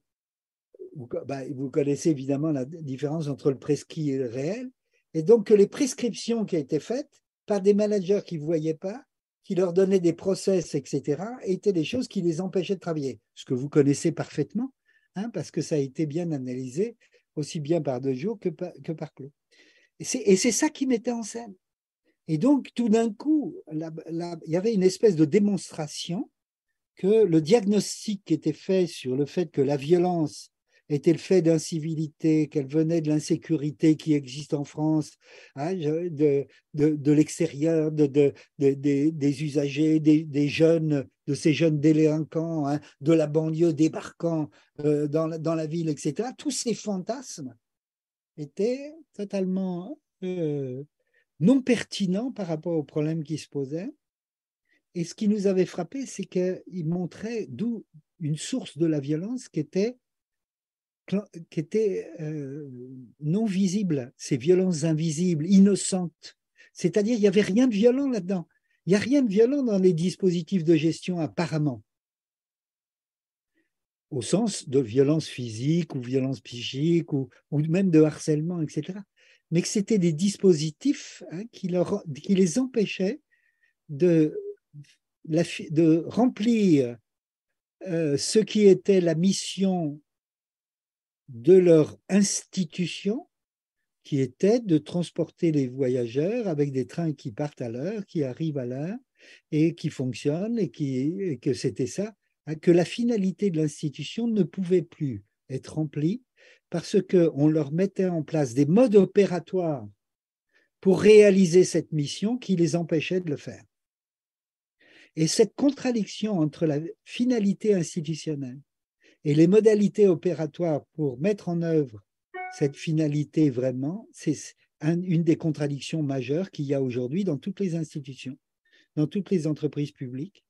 Vous, bah, vous connaissez évidemment la différence entre le presquis et le réel. Et donc que les prescriptions qui été faites par des managers qui ne voyaient pas, qui leur donnaient des process, etc., étaient des choses qui les empêchaient de travailler. Ce que vous connaissez parfaitement, hein, parce que ça a été bien analysé, aussi bien par deux jours que par, que Et c'est ça qui mettait en scène. Et donc, tout d'un coup, il y avait une espèce de démonstration que le diagnostic qui était fait sur le fait que la violence était le fait d'incivilité, qu'elle venait de l'insécurité qui existe en France, hein, de, de, l'extérieur, de, des usagers, des, jeunes, de ces jeunes délinquants, hein, de la banlieue débarquant euh, dans, la, dans, la, ville, etc. Tous ces fantasmes étaient totalement euh, non pertinents par rapport aux problèmes qui se posaient. Et ce qui nous avait frappé, c'est qu'ils montrait d'où une source de la violence qui était qui étaient euh, non visibles, ces violences invisibles, innocentes. C'est-à-dire, il n'y avait rien de violent là-dedans. Il n'y a rien de violent dans les dispositifs de gestion apparemment, au sens de violence physique ou violence psychique ou, même de harcèlement, etc. Mais que c'était des dispositifs hein, qui, leur, les empêchaient de, de remplir euh, ce qui était la mission de leur institution qui était de transporter les voyageurs avec des trains qui partent à l'heure, qui arrivent à l'heure et qui fonctionnent et, qui, que c'était ça, hein, que la finalité de l'institution ne pouvait plus être remplie parce qu'on leur mettait en place des modes opératoires pour réaliser cette mission qui les empêchait de le faire. Et cette contradiction entre la finalité institutionnelle et les modalités opératoires pour mettre en œuvre cette finalité vraiment, c'est une des contradictions majeures qu'il y a aujourd'hui dans toutes les institutions, dans toutes les entreprises publiques.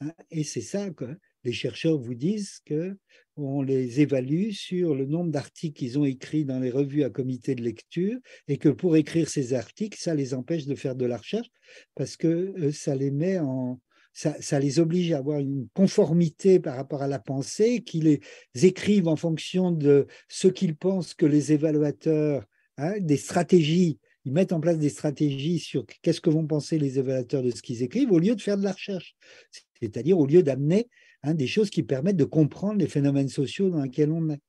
Hein. Et c'est ça que les chercheurs vous disent que on les évalue sur le nombre d'articles qu'ils ont écrits dans les revues à comité de lecture et que pour écrire ces articles, ça les empêche de faire de la recherche parce que euh, ça les met en, ça, les oblige à avoir une conformité par rapport à la pensée, qu'ils les écrivent en fonction de ce qu'ils pensent que les évaluateurs, hein, des stratégies, ils mettent en place des stratégies sur qu'est-ce que vont penser les évaluateurs de ce qu'ils écrivent, au lieu de faire de la recherche, c'est-à-dire au lieu d'amener hein, des choses qui permettent de comprendre les phénomènes sociaux dans lesquels on est.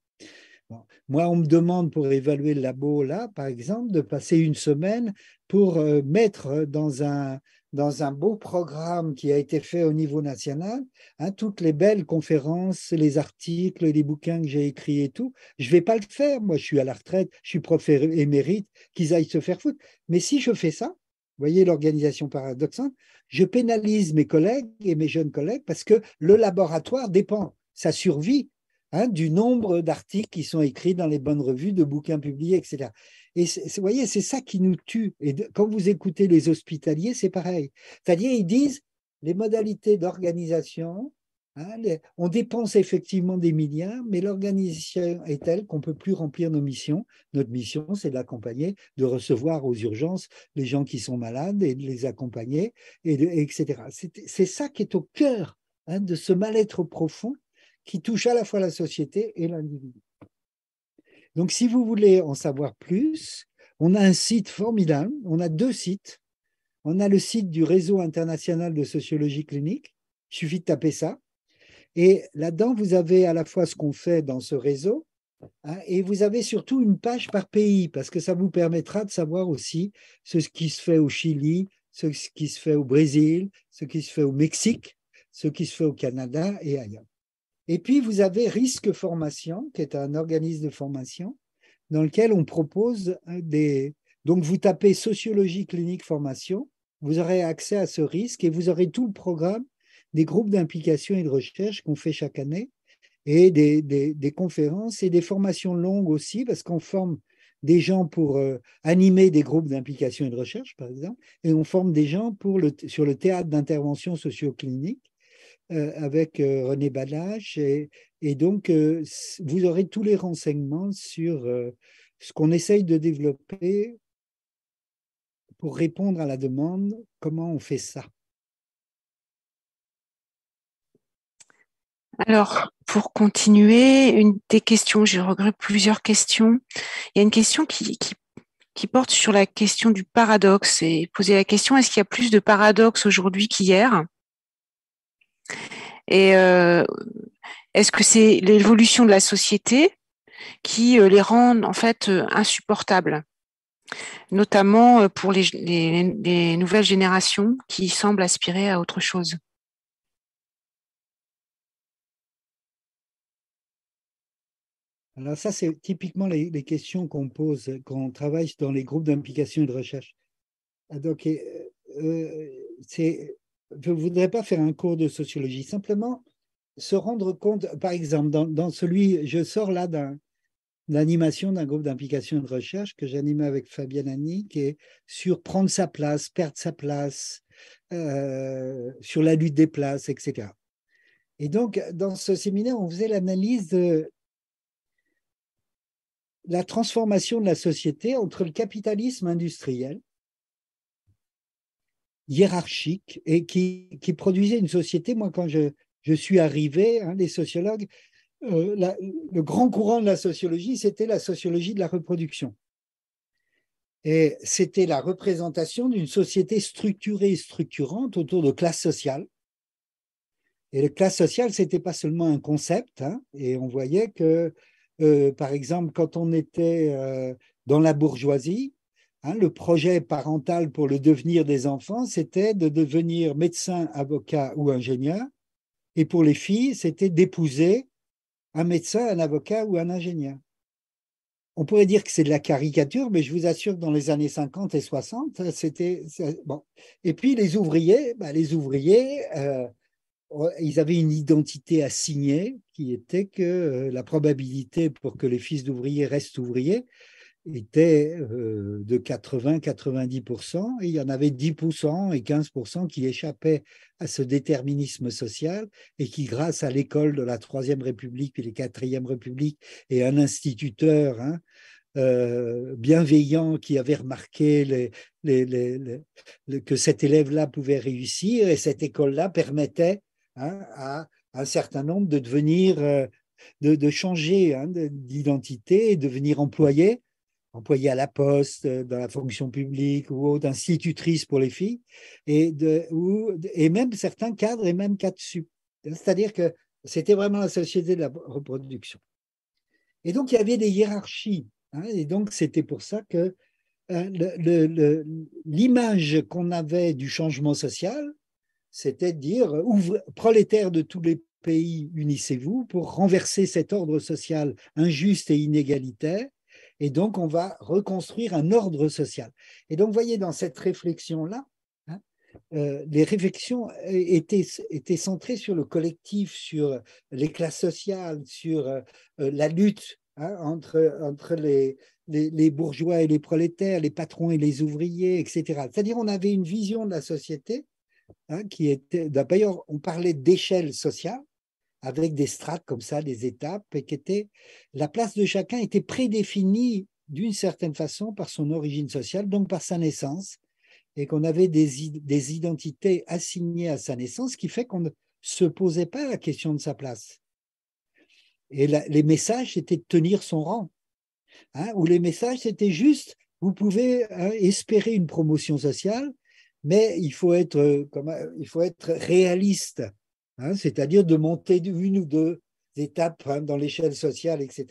Moi, on me demande pour évaluer le labo, là, par exemple, de passer une semaine pour euh, mettre euh, dans un, dans un beau programme qui a été fait au niveau national, hein, toutes les belles conférences, les articles, les bouquins que j'ai écrits et tout, je ne vais pas le faire. Moi, je suis à la retraite, je suis prof émérite, qu'ils aillent se faire foutre. Mais si je fais ça, vous voyez l'organisation paradoxale, je pénalise mes collègues et mes jeunes collègues parce que le laboratoire dépend, sa survie Hein, du nombre d'articles qui sont écrits dans les bonnes revues, de bouquins publiés, etc. Et vous voyez, c'est ça qui nous tue. Et quand vous écoutez les hospitaliers, c'est pareil. C'est-à-dire, ils disent les modalités d'organisation, hein, on dépense effectivement des milliards, mais l'organisation est telle qu'on ne peut plus remplir nos missions. Notre mission, c'est d'accompagner, de recevoir aux urgences les gens qui sont malades et de les accompagner, et etc. C'est ça qui est au cœur hein, de ce mal-être profond qui touche à la fois la société et l'individu. Donc, si vous voulez en savoir plus, on a un site formidable, on a deux sites. On a le site du Réseau international de sociologie clinique, il suffit de taper ça. Et là-dedans, vous avez à la fois ce qu'on fait dans ce réseau, hein, et vous avez surtout une page par pays, parce que ça vous permettra de savoir aussi ce qui se fait au Chili, ce qui se fait au Brésil, ce qui se fait au Mexique, ce qui se fait au Canada et ailleurs. Et puis, vous avez Risque Formation, qui est un organisme de formation dans lequel on propose euh, des... Donc, vous tapez sociologie clinique formation, vous aurez accès à ce risque et vous aurez tout le programme des groupes d'implication et de recherche qu'on fait chaque année et des, des, conférences et des formations longues aussi, parce qu'on forme des gens pour euh, animer des groupes d'implication et de recherche, par exemple, et on forme des gens pour le, sur le théâtre d'intervention socio-clinique. Euh, avec euh, René Balage. Et, donc, euh, vous aurez tous les renseignements sur ce qu'on essaye de développer pour répondre à la demande, comment on fait ça Alors, pour continuer, une des questions, j'ai regroupé plusieurs questions. Il y a une question qui, qui, porte sur la question du paradoxe et poser la question, est-ce qu'il y a plus de paradoxes aujourd'hui qu'hier et euh, est-ce que c'est l'évolution de la société qui euh, les rend en fait euh, insupportables, notamment pour les, nouvelles générations qui semblent aspirer à autre chose Alors ça, c'est typiquement les, questions qu'on pose quand on travaille dans les groupes d'implication et de recherche. Ah, donc, c'est je ne voudrais pas faire un cours de sociologie, simplement se rendre compte, par exemple, dans, celui, je sors là d'un l'animation d'un groupe d'implication de recherche que j'animais avec Fabienne Annie, qui est sur prendre sa place, perdre sa place, euh, sur la lutte des places, etc. Et donc, dans ce séminaire, on faisait l'analyse de la transformation de la société entre le capitalisme industriel hiérarchique et qui, produisait une société. Moi, quand je, suis arrivé, hein, les sociologues, euh, le grand courant de la sociologie, c'était la sociologie de la reproduction. Et c'était la représentation d'une société structurée et structurante autour de classes sociales. Et la classe sociale, c'était pas seulement un concept. Hein, et on voyait que, euh, par exemple, quand on était euh, dans la bourgeoisie, Hein, le projet parental pour le devenir des enfants, c'était de devenir médecin, avocat ou ingénieur. Et pour les filles, c'était d'épouser un médecin, un avocat ou un ingénieur. On pourrait dire que c'est de la caricature, mais je vous assure que dans les années 50 et 60, c'était Et puis les ouvriers, bah, les ouvriers, euh, oh, ils avaient une identité assignée qui était que euh, la probabilité pour que les fils d'ouvriers restent ouvriers, était euh, de 80-90%, et il y en avait 10% et 15% qui échappaient à ce déterminisme social et qui, grâce à l'école de la Troisième République et les Quatrième République et un instituteur hein, euh, bienveillant qui avait remarqué que cet élève-là pouvait réussir, et cette école-là permettait hein, à un certain nombre de devenir... Euh, de, changer hein, d'identité et devenir employé employée à la poste, euh, dans la fonction publique ou autre, institutrice pour les filles, et, de, ou, et même certains cadres et même cadres sup. C'est-à-dire que c'était vraiment la société de la reproduction. Et donc, il y avait des hiérarchies. Hein, et donc, c'était pour ça que euh, l'image qu'on avait du changement social, c'était de dire euh, ouvre, prolétaires de tous les pays, unissez-vous pour renverser cet ordre social injuste et inégalitaire et donc, on va reconstruire un ordre social. Et donc, voyez, dans cette réflexion-là, hein, euh, les réflexions étaient, étaient, centrées sur le collectif, sur les classes sociales, sur euh, euh, la lutte hein, entre, entre les, les, bourgeois et les prolétaires, les patrons et les ouvriers, etc. C'est-à-dire, on avait une vision de la société hein, qui était. D'ailleurs, on parlait d'échelle sociale avec des strates comme ça, des étapes, et qui la place de chacun était prédéfinie d'une certaine façon par son origine sociale, donc par sa naissance, et qu'on avait des, identités assignées à sa naissance, qui fait qu'on ne se posait pas la question de sa place. Et les messages, étaient de tenir son rang. Hein, ou les messages, c'était juste, vous pouvez hein, espérer une promotion sociale, mais il faut être, euh, il faut être réaliste Hein, c'est-à-dire de monter une ou deux étapes hein, dans l'échelle sociale, etc.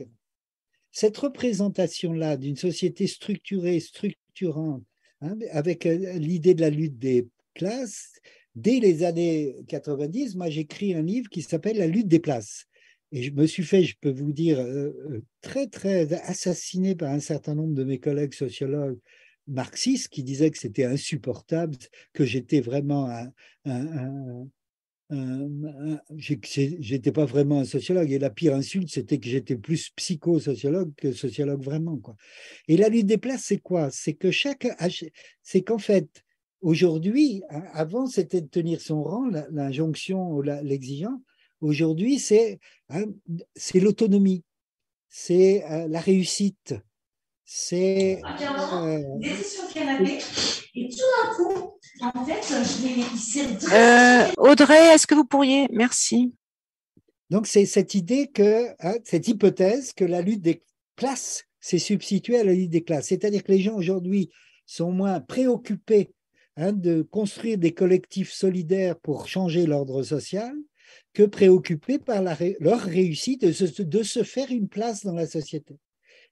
Cette représentation-là d'une société structurée, structurante, hein, avec euh, l'idée de la lutte des classes, dès les années 90, moi j'écris un livre qui s'appelle La lutte des places. Et je me suis fait, je peux vous dire, euh, euh, très, très assassiné par un certain nombre de mes collègues sociologues marxistes qui disaient que c'était insupportable, que j'étais vraiment un, euh, j'étais pas vraiment un sociologue. Et la pire insulte, c'était que j'étais plus psychosociologue que sociologue vraiment. Quoi. Et la lutte des places, c'est quoi C'est que chaque, c'est qu'en fait, aujourd'hui, hein, avant, c'était de tenir son rang, l'injonction ou l'exigeant. Aujourd'hui, c'est hein, c'est l'autonomie, c'est euh, la réussite, c'est. Audrey, est-ce que vous pourriez Merci. Donc, c'est cette idée que, hein, cette hypothèse que la lutte des classes s'est substituée à la lutte des classes. C'est-à-dire que les gens aujourd'hui sont moins préoccupés hein, de construire des collectifs solidaires pour changer l'ordre social que préoccupés par leur réussite de se faire une place dans la société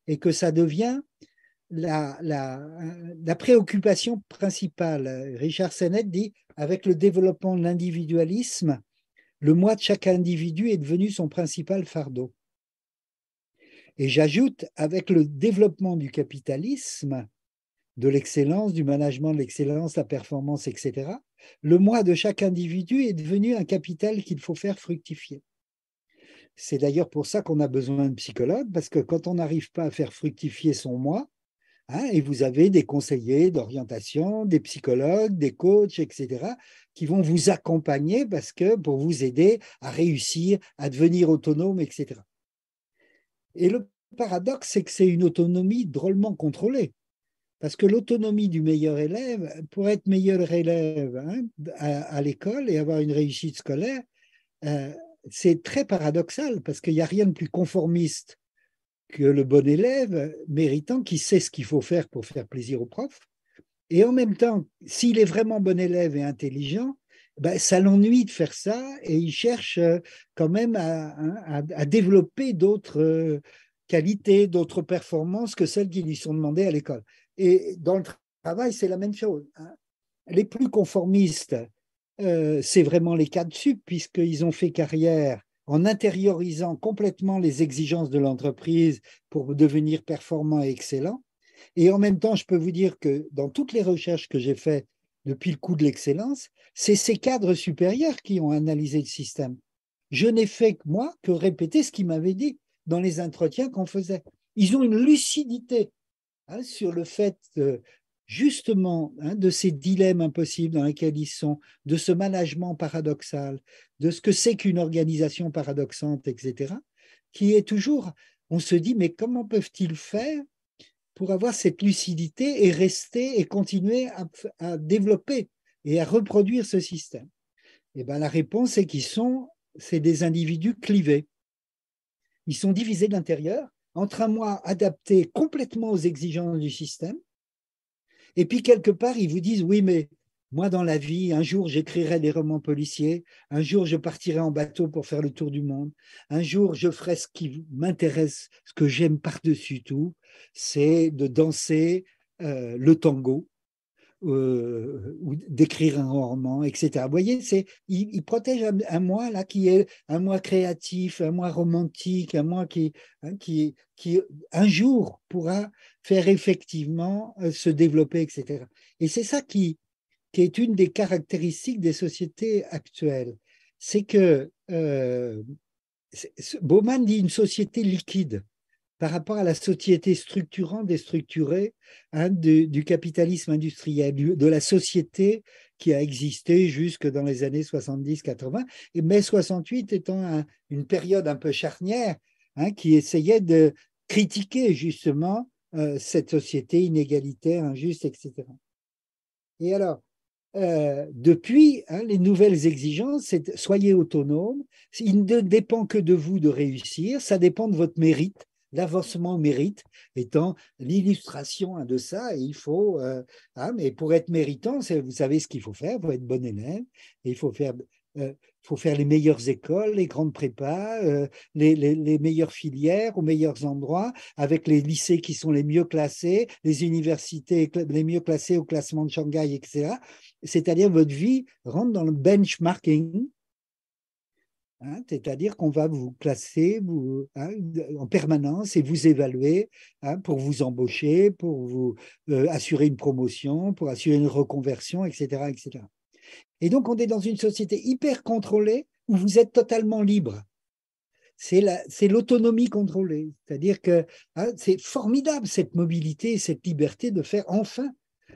et que ça devient la, préoccupation principale. Richard Sennett dit, avec le développement de l'individualisme, le moi de chaque individu est devenu son principal fardeau. Et j'ajoute, avec le développement du capitalisme, de l'excellence, du management de l'excellence, la performance, etc., le moi de chaque individu est devenu un capital qu'il faut faire fructifier. C'est d'ailleurs pour ça qu'on a besoin de psychologues, parce que quand on n'arrive pas à faire fructifier son moi, hein, et vous avez des conseillers d'orientation, des psychologues, des coachs, etc., qui vont vous accompagner parce que pour vous aider à réussir, à devenir autonome, etc. Et le paradoxe, c'est que c'est une autonomie drôlement contrôlée. Parce que l'autonomie du meilleur élève, pour être meilleur élève hein, à, l'école et avoir une réussite scolaire, euh, c'est très paradoxal parce qu'il n'y a rien de plus conformiste que le bon élève méritant qui sait ce qu'il faut faire pour faire plaisir au prof. Et en même temps, s'il est vraiment bon élève et intelligent, ben, ça l'ennuie de faire ça et il cherche euh, quand même à, à développer d'autres euh, qualités, d'autres performances que celles qui lui sont demandées à l'école. Et dans le travail, c'est la même chose. Hein. Les plus conformistes euh, c'est vraiment les cadres sup, puisqu'ils ont fait carrière en intériorisant complètement les exigences de l'entreprise pour devenir performants et excellents. Et en même temps, je peux vous dire que dans toutes les recherches que j'ai faites depuis le coup de l'excellence, c'est ces cadres supérieurs qui ont analysé le système. Je n'ai fait, moi, que répéter ce qu'ils m'avaient dit dans les entretiens qu'on faisait. Ils ont une lucidité hein, sur le fait de… Euh, justement hein, de ces dilemmes impossibles dans lesquels ils sont, de ce management paradoxal, de ce que c'est qu'une organisation paradoxante, etc., qui est toujours, on se dit, mais comment peuvent-ils faire pour avoir cette lucidité et rester et continuer à, développer et à reproduire ce système Eh bien, la réponse est qu'ils sont, c'est des individus clivés. Ils sont divisés de l'intérieur entre un moi adapté complètement aux exigences du système et puis, quelque part, ils vous disent, oui, mais moi, dans la vie, un jour, j'écrirai des romans policiers, un jour, je partirai en bateau pour faire le tour du monde, un jour, je ferai ce qui m'intéresse, ce que j'aime par-dessus tout, c'est de danser euh, le tango euh, ou d'écrire un roman, etc. Vous voyez, c'est, il, protège un, moi là qui est un moi créatif, un moi romantique, un moi qui, hein, qui, qui un jour pourra faire effectivement euh, se développer, etc. Et c'est ça qui, qui est une des caractéristiques des sociétés actuelles. C'est que euh, Bauman dit une société liquide par rapport à la société structurante, déstructurée hein, du, capitalisme industriel, de la société qui a existé jusque dans les années 70-80, et mai 68 étant une période un peu charnière hein, qui essayait de critiquer justement euh, cette société inégalitaire, injuste, etc. Et alors, euh, depuis, hein, les nouvelles exigences, c'est soyez autonome, il ne dépend que de vous de réussir, ça dépend de votre mérite, l'avancement au mérite étant l'illustration hein, de ça. Et il faut, euh, hein, mais pour être méritant, vous savez ce qu'il faut faire, pour être bon élève, il euh, faut faire les meilleures écoles, les grandes prépas, euh, les, meilleures filières aux meilleurs endroits, avec les lycées qui sont les mieux classés, les universités les mieux classées au classement de Shanghai, etc. C'est-à-dire votre vie rentre dans le benchmarking Hein, c'est-à-dire qu'on va vous classer hein, en permanence et vous évaluer hein, pour vous embaucher, pour vous euh, assurer une promotion, pour assurer une reconversion, etc., etc. Et donc on est dans une société hyper contrôlée où vous êtes totalement libre. C'est l'autonomie contrôlée. C'est-à-dire que c'est formidable cette mobilité, cette liberté de faire enfin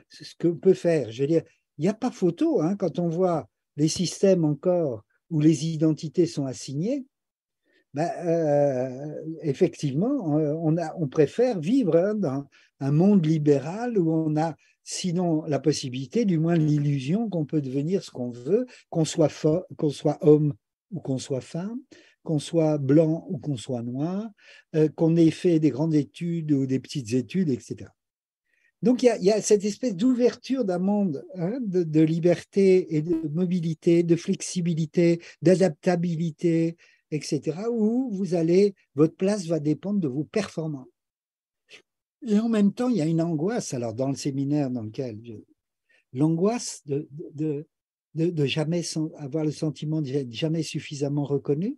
ce que peut faire. Je veux dire, il n'y a pas photo quand on voit les systèmes encore où les identités sont assignées, ben, euh, effectivement, euh, on, préfère vivre dans un monde libéral où on a, sinon la possibilité, du moins l'illusion qu'on peut devenir ce qu'on veut, qu'on soit, qu'on soit homme ou qu'on soit femme, qu'on soit blanc ou qu'on soit noir, euh, qu'on ait fait des grandes études ou des petites études, etc. Donc il y, a, cette espèce d'ouverture d'un monde hein, de, liberté et de mobilité, de flexibilité, d'adaptabilité, etc., où vous allez, votre place va dépendre de vos performances. Et en même temps, il y a une angoisse, alors dans le séminaire dans lequel L'angoisse de, de, de, de, jamais avoir le sentiment d'être jamais suffisamment reconnu.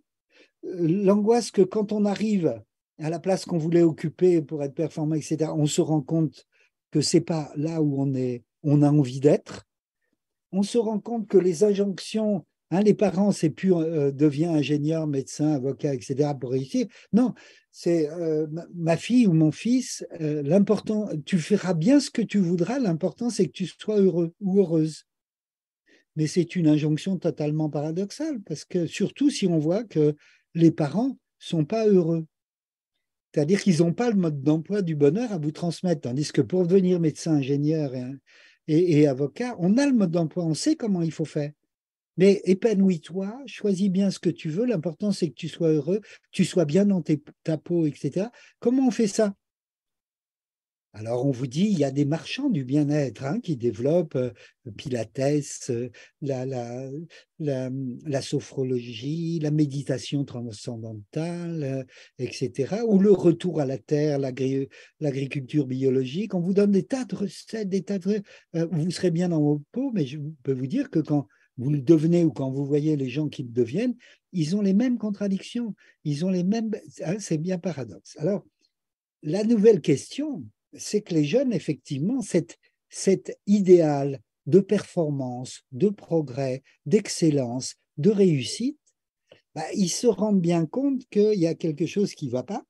Euh, l'angoisse que quand on arrive à la place qu'on voulait occuper pour être performant, etc., on se rend compte que c'est pas là où on est, on a envie d'être. On se rend compte que les injonctions, hein, les parents, c'est plus euh, deviens ingénieur, médecin, avocat, etc. pour réussir. Non, c'est euh, ma fille ou mon fils. Euh, l'important, tu feras bien ce que tu voudras. L'important, c'est que tu sois heureux ou heureuse. Mais c'est une injonction totalement paradoxale parce que surtout si on voit que les parents sont pas heureux c'est-à-dire qu'ils n'ont pas le mode d'emploi du bonheur à vous transmettre, tandis que pour devenir médecin, ingénieur et, avocat, on a le mode d'emploi, on sait comment il faut faire. Mais épanouis-toi, choisis bien ce que tu veux, l'important c'est que tu sois heureux, que tu sois bien dans ta peau, etc. Comment on fait ça alors on vous dit, il y a des marchands du bien-être hein, qui développent euh, Pilates, euh, la, sophrologie, la méditation transcendantale, euh, etc. Ou le retour à la terre, l'agriculture biologique. On vous donne des tas de recettes, des tas de... vous serez bien dans vos peaux, mais je peux vous dire que quand vous le devenez ou quand vous voyez les gens qui le deviennent, ils ont les mêmes contradictions, ils ont les mêmes... Hein, c'est bien paradoxe. Alors, la nouvelle question, c'est que les jeunes, effectivement, cet, idéal de performance, de progrès, d'excellence, de réussite, bah, ils se rendent bien compte qu'il y a quelque chose qui ne va pas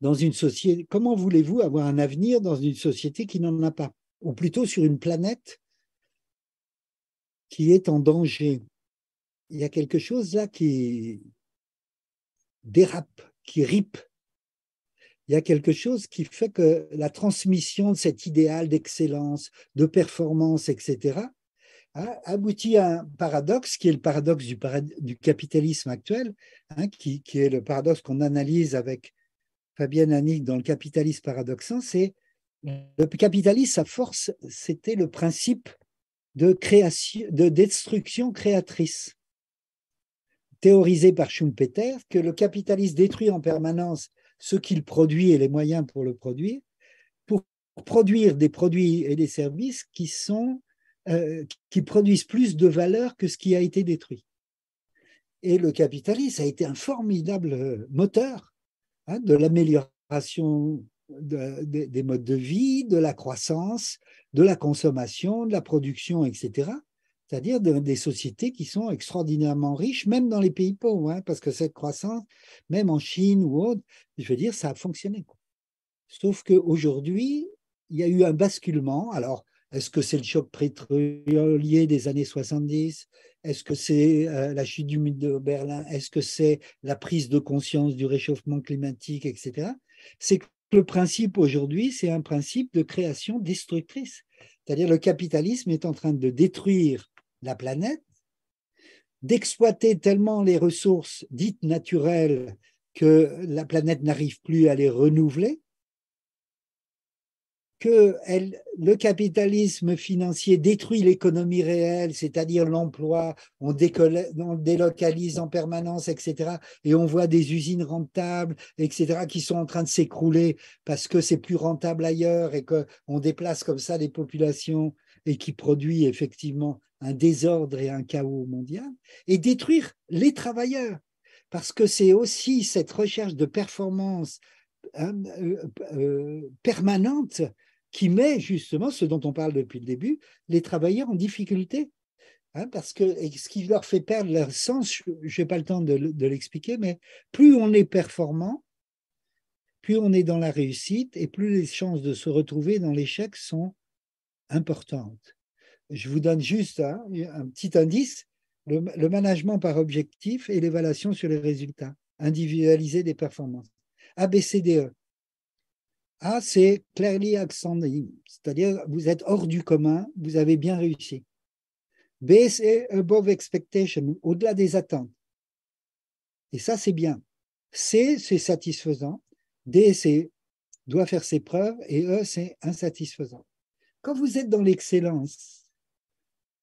dans une société. Comment voulez-vous avoir un avenir dans une société qui n'en a pas Ou plutôt sur une planète qui est en danger. Il y a quelque chose là qui dérape, qui ripe il y a quelque chose qui fait que la transmission de cet idéal d'excellence, de performance, etc., aboutit à un paradoxe qui est le paradoxe du, capitalisme actuel, hein, qui, est le paradoxe qu'on analyse avec Fabienne Annick dans le capitalisme paradoxant ». c'est le capitalisme, sa force, c'était le principe de, création, de destruction créatrice, théorisé par Schumpeter, que le capitalisme détruit en permanence ce qu'il produit et les moyens pour le produire, pour produire des produits et des services qui sont euh, qui produisent plus de valeur que ce qui a été détruit. Et le capitalisme a été un formidable moteur hein, de l'amélioration des modes de vie, de la croissance, de la consommation, de la production, etc c'est-à-dire des sociétés qui sont extraordinairement riches, même dans les pays pauvres, hein, parce que cette croissance, même en Chine ou autre, je veux dire, ça a fonctionné. Sauf Sauf qu'aujourd'hui, il y a eu un basculement. Alors, est-ce que c'est le choc pétrolier des années 70 Est-ce que c'est euh, la chute du mur de Berlin Est-ce que c'est la prise de conscience du réchauffement climatique, etc. C'est que le principe aujourd'hui, c'est un principe de création destructrice. C'est-à-dire le capitalisme est en train de détruire la planète, d'exploiter tellement les ressources dites naturelles que la planète n'arrive plus à les renouveler, que le capitalisme financier détruit l'économie réelle, c'est-à-dire l'emploi, on, on, délocalise en permanence, etc. Et on voit des usines rentables, etc., qui sont en train de s'écrouler parce que c'est plus rentable ailleurs et qu'on déplace comme ça les populations et qui produit effectivement un désordre et un chaos mondial, et détruire les travailleurs. Parce que c'est aussi cette recherche de performance euh, euh, euh, permanente qui met justement ce dont on parle depuis le début, les travailleurs en difficulté. Hein, parce que ce qui leur fait perdre leur sens, je n'ai pas le temps de, de l'expliquer, mais plus on est performant, plus on est dans la réussite et plus les chances de se retrouver dans l'échec sont importantes. Je vous donne juste un, petit indice, le, management par objectif et l'évaluation sur les résultats, individualiser des performances. ABCDE. A, c'est clearly outstanding, c'est-à-dire vous êtes hors du commun, vous avez bien réussi. B, c'est above expectation, au-delà des attentes. Et ça, c'est bien. C, c'est satisfaisant. D, c'est doit faire ses preuves. Et E, c'est insatisfaisant. Quand vous êtes dans l'excellence,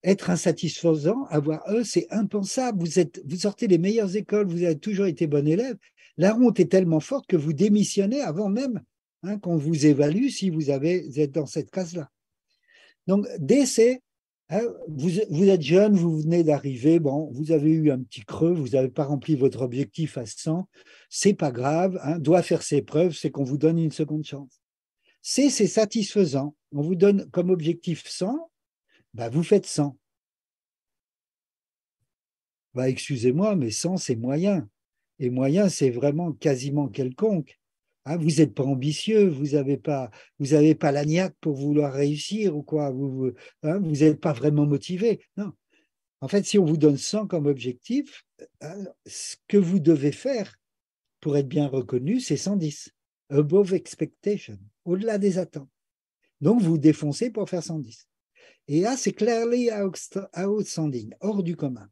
être insatisfaisant, avoir E, c'est impensable. Vous, êtes, vous sortez des meilleures écoles, vous avez toujours été bon élève. La honte est tellement forte que vous démissionnez avant même hein, qu'on vous évalue si vous, avez, êtes dans cette case-là. Donc, D, c'est hein, vous, vous, êtes jeune, vous venez d'arriver, bon, vous avez eu un petit creux, vous n'avez pas rempli votre objectif à 100, c'est pas grave, hein, doit faire ses preuves, c'est qu'on vous donne une seconde chance. C, c'est satisfaisant. On vous donne comme objectif 100, bah, vous faites 100. Bah, excusez-moi, mais 100, c'est moyen. Et moyen, c'est vraiment quasiment quelconque. Hein, vous n'êtes pas ambitieux, vous n'avez pas, vous pas la pour vouloir réussir ou quoi. Vous n'êtes hein, pas vraiment motivé. Non. En fait, si on vous donne 100 comme objectif, euh, ce que vous devez faire pour être bien reconnu, c'est 110. Above expectation, au-delà des attentes. Donc, vous défoncez pour faire 110. Et A, c'est clearly outstanding, hors du commun.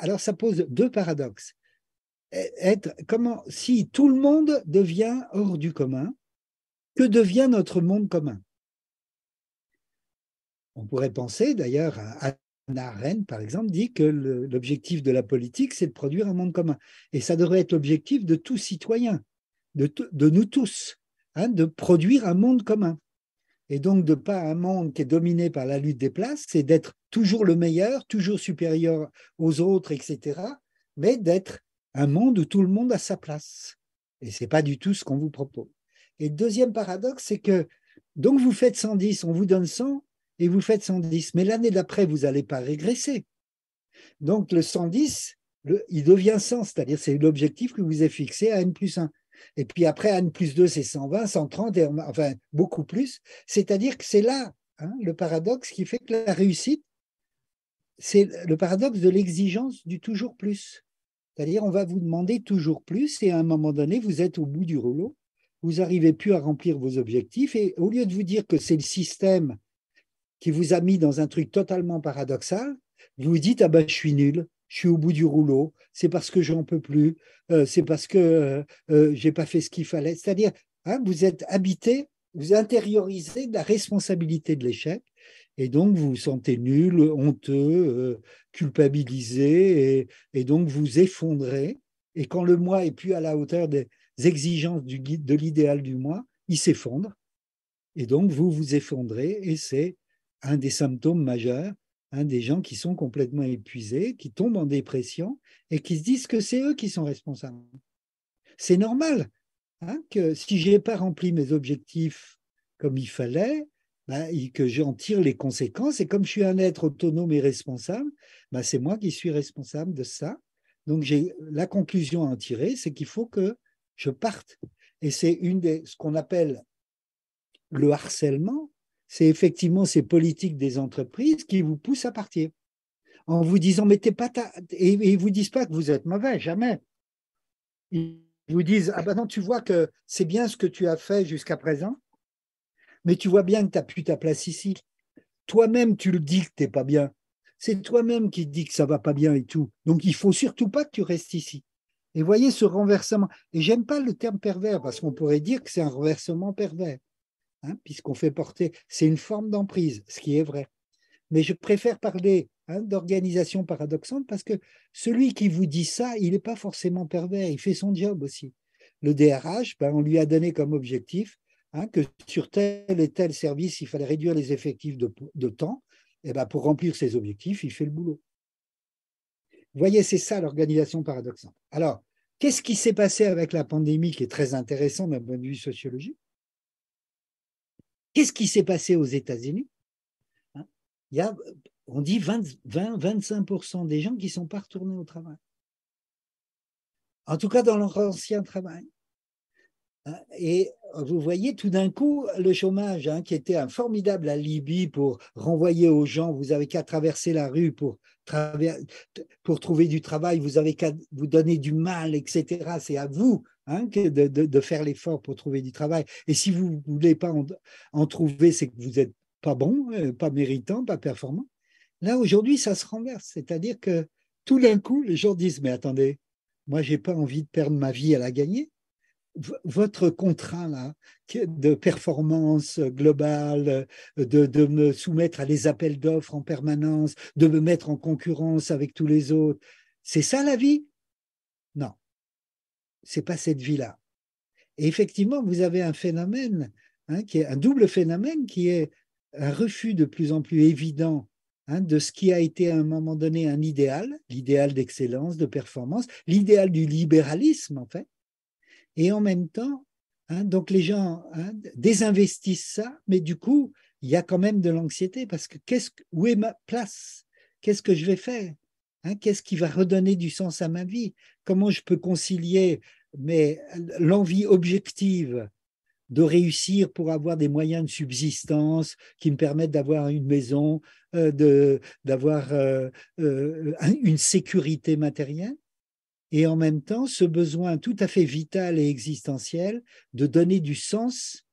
alors, ça pose deux paradoxes. Être, comment, si tout le monde devient hors du commun, que devient notre monde commun On pourrait penser, d'ailleurs, à Anna Arendt, par exemple, dit que l'objectif de la politique, c'est de produire un monde commun. Et ça devrait être l'objectif de tous citoyen, de, de nous tous, hein, de produire un monde commun et donc de pas un monde qui est dominé par la lutte des places, c'est d'être toujours le meilleur, toujours supérieur aux autres, etc., mais d'être un monde où tout le monde a sa place. Et c'est pas du tout ce qu'on vous propose. Et le deuxième paradoxe, c'est que donc vous faites 110, on vous donne 100 et vous faites 110, mais l'année d'après, vous n'allez pas régresser. Donc le 110, le, il devient 100, c'est-à-dire c'est l'objectif que vous avez fixé à n plus 1. Et puis après, N plus 2, c'est 120, 130, enfin beaucoup plus. C'est-à-dire que c'est là hein, le paradoxe qui fait que la réussite, c'est le paradoxe de l'exigence du toujours plus. C'est-à-dire, on va vous demander toujours plus, et à un moment donné, vous êtes au bout du rouleau, vous n'arrivez plus à remplir vos objectifs, et au lieu de vous dire que c'est le système qui vous a mis dans un truc totalement paradoxal, vous vous dites Ah ben, je suis nul, je suis au bout du rouleau, c'est parce que j'en peux plus, euh, c'est parce que euh, euh, j'ai pas fait ce qu'il fallait. C'est-à-dire, hein, vous êtes habité, vous intériorisez la responsabilité de l'échec, et donc vous vous sentez nul, honteux, culpabilisé, et, donc vous effondrez. Et quand le moi est plus à la hauteur des exigences de l'idéal du moi, il s'effondre. Et donc vous vous effondrez, et c'est un des symptômes majeurs Hein, des gens qui sont complètement épuisés, qui tombent en dépression et qui se disent que c'est eux qui sont responsables. C'est normal hein, que si je n'ai pas rempli mes objectifs comme il fallait, bah, que j'en tire les conséquences. Et comme je suis un être autonome et responsable, bah, c'est moi qui suis responsable de ça. Donc j'ai la conclusion à en tirer, c'est qu'il faut que je parte. Et c'est une des ce qu'on appelle le harcèlement, c'est effectivement ces politiques des entreprises qui vous poussent à partir. En vous disant, mais t'es pas ta... Et ils vous disent pas que vous êtes mauvais, jamais. Ils vous disent, ah ben non, tu vois que c'est bien ce que tu as fait jusqu'à présent, mais tu vois bien que tu n'as plus ta place ici. Toi-même, tu le dis que t'es pas bien. C'est toi-même qui dis que ça va pas bien et tout. Donc, il faut surtout pas que tu restes ici. Et voyez ce renversement. Et j'aime pas le terme pervers parce qu'on pourrait dire que c'est un renversement pervers. Hein, puisqu'on fait porter, c'est une forme d'emprise, ce qui est vrai. Mais je préfère parler hein, d'organisation paradoxante parce que celui qui vous dit ça, il n'est pas forcément pervers, il fait son job aussi. Le DRH, ben, on lui a donné comme objectif hein, que sur tel et tel service, il fallait réduire les effectifs de, temps. Et eh ben, pour remplir ses objectifs, il fait le boulot. Vous voyez, c'est ça l'organisation paradoxale. Alors, qu'est-ce qui s'est passé avec la pandémie qui est très intéressant d'un point de vue sociologique Qu'est-ce qui s'est passé aux États-Unis hein Il y a, on dit 20-25% des gens qui ne sont pas retournés au travail. En tout cas, dans leur ancien travail. Hein, et vous voyez tout d'un coup le chômage, hein, qui était un formidable alibi pour renvoyer aux gens, vous avez qu'à traverser la rue pour, trouver du travail, vous avez qu'à vous donner du mal, etc. C'est à vous hein, de, faire l'effort pour trouver du travail. Et si vous ne voulez pas en, trouver, c'est que vous n'êtes pas bon, euh, pas méritant, pas performant. Là, aujourd'hui, ça se renverse. C'est-à-dire que tout d'un coup, les gens disent, mais attendez, moi, j'ai pas envie de perdre ma vie à la gagner votre contrat là, de performance globale, de, me soumettre à des appels d'offres en permanence, de me mettre en concurrence avec tous les autres, c'est ça la vie Non, c'est pas cette vie-là. Et effectivement, vous avez un phénomène hein, qui est un double phénomène qui est un refus de plus en plus évident hein, de ce qui a été à un moment donné un idéal, l'idéal d'excellence, de performance, l'idéal du libéralisme en fait, et en même temps, hein, donc les gens hein, désinvestissent ça, mais du coup, il y a quand même de l'anxiété parce que, qu'est-ce, où est ma place Qu'est-ce que je vais faire hein, Qu'est-ce qui va redonner du sens à ma vie Comment je peux concilier mais l'envie objective de réussir pour avoir des moyens de subsistance qui me permettent d'avoir une maison, euh, de, d'avoir euh, euh, une sécurité matérielle, et en même temps ce besoin tout à fait vital et existentiel de donner du sens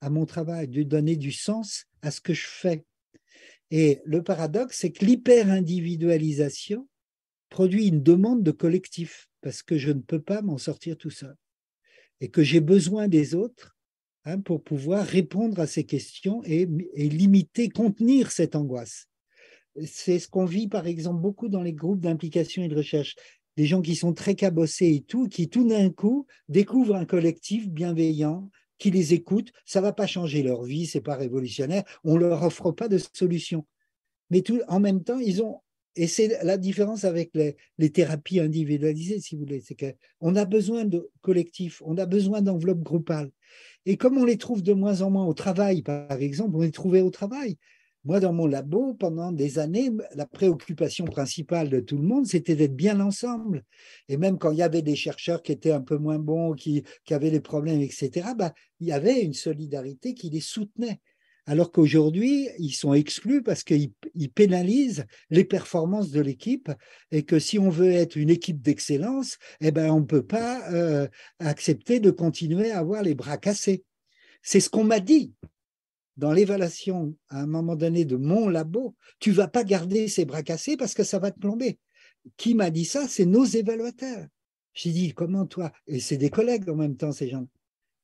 à mon travail, de donner du sens à ce que je fais. Et le paradoxe, c'est que l'hyper-individualisation produit une demande de collectif, parce que je ne peux pas m'en sortir tout seul, et que j'ai besoin des autres hein, pour pouvoir répondre à ces questions et limiter, contenir cette angoisse. C'est ce qu'on vit par exemple beaucoup dans les groupes d'implication et de recherche des gens qui sont très cabossés et tout, qui tout d'un coup découvrent un collectif bienveillant qui les écoute. Ça va pas changer leur vie, c'est pas révolutionnaire. On leur offre pas de solution. Mais en même temps, ils ont et c'est la différence avec les, les, thérapies individualisées, si vous voulez. C'est qu'on a besoin de collectifs, on a besoin d'enveloppes groupales. Et comme on les trouve de moins en moins au travail, par exemple, on les trouvait au travail. Moi, dans mon labo, pendant des années, la préoccupation principale de tout le monde, c'était d'être bien ensemble. Et même quand il y avait des chercheurs qui étaient un peu moins bons, qui, avaient des problèmes, etc., bah, il y avait une solidarité qui les soutenait. Alors qu'aujourd'hui, ils sont exclus parce qu'ils pénalisent les performances de l'équipe et que si on veut être une équipe d'excellence, eh ben, on ne peut pas euh, accepter de continuer à avoir les bras cassés. C'est ce qu'on m'a dit dans l'évaluation à un moment donné de mon labo, tu vas pas garder ces bras cassés parce que ça va te plomber. Qui m'a dit ça C'est nos évaluateurs. J'ai dit, comment toi Et c'est des collègues en même temps, ces gens.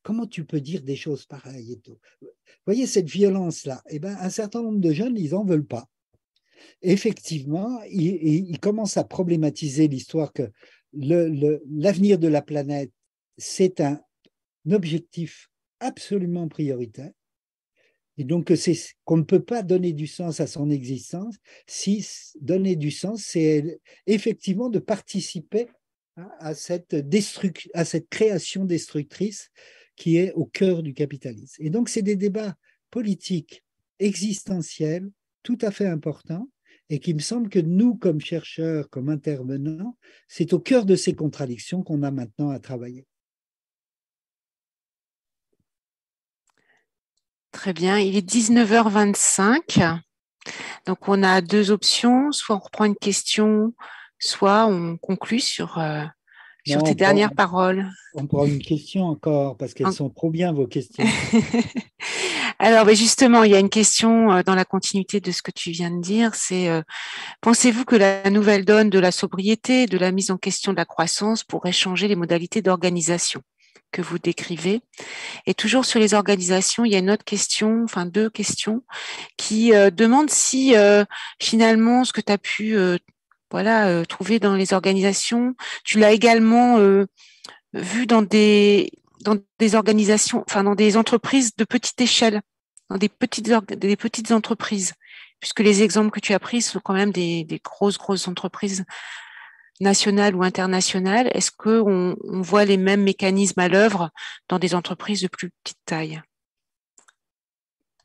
Comment tu peux dire des choses pareilles et tout Vous voyez cette violence-là Eh ben, un certain nombre de jeunes, ils n'en veulent pas. Effectivement, ils, commencent à problématiser l'histoire que l'avenir de la planète, c'est un objectif absolument prioritaire et donc, c'est qu'on ne peut pas donner du sens à son existence si donner du sens, c'est effectivement de participer à cette, à cette création destructrice qui est au cœur du capitalisme. Et donc, c'est des débats politiques, existentiels, tout à fait importants, et qui me semble que nous, comme chercheurs, comme intervenants, c'est au cœur de ces contradictions qu'on a maintenant à travailler. Très bien, il est 19h25. Donc on a deux options, soit on reprend une question, soit on conclut sur, euh, sur tes dernières paroles. On prend une question encore, parce qu'elles sont trop bien vos questions. Alors justement, il y a une question euh, dans la continuité de ce que tu viens de dire, c'est euh, pensez-vous que la nouvelle donne de la sobriété, de la mise en question de la croissance pourrait changer les modalités d'organisation que vous décrivez. Et toujours sur les organisations, il y a une autre question, enfin deux questions, qui euh, demandent si euh, finalement ce que tu as pu euh, voilà, trouver dans les organisations, tu l'as également vu dans des, des organisations, enfin dans des entreprises de petite échelle, dans des petites, des petites entreprises, puisque les exemples que tu as pris sont quand même des, des grosses, grosses entreprises nationale ou internationale, est-ce qu'on on voit les mêmes mécanismes à l'œuvre dans des entreprises de plus petite taille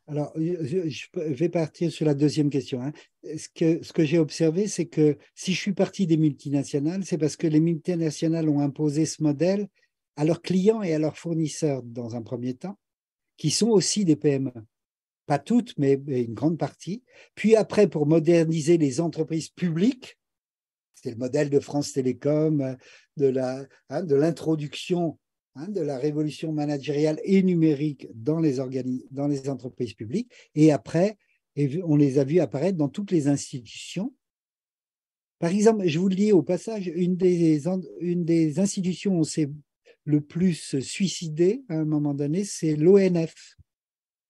alors, je vais partir sur la deuxième question. Hein. Ce que, ce que j'ai observé, c'est que si je suis parti des multinationales, c'est parce que les multinationales ont imposé ce modèle à leurs clients et à leurs fournisseurs dans un premier temps, qui sont aussi des PME. Pas toutes, mais une grande partie. Puis après, pour moderniser les entreprises publiques, c'est le modèle de France Télécom, euh, hein, de l'introduction de, hein, de la révolution managériale et numérique dans les, dans les entreprises publiques. Et après, on les a vus apparaître dans toutes les institutions. Par exemple, je vous le dis au passage, une des, une des institutions où on s'est le plus suicidé à un moment donné, c'est l'ONF,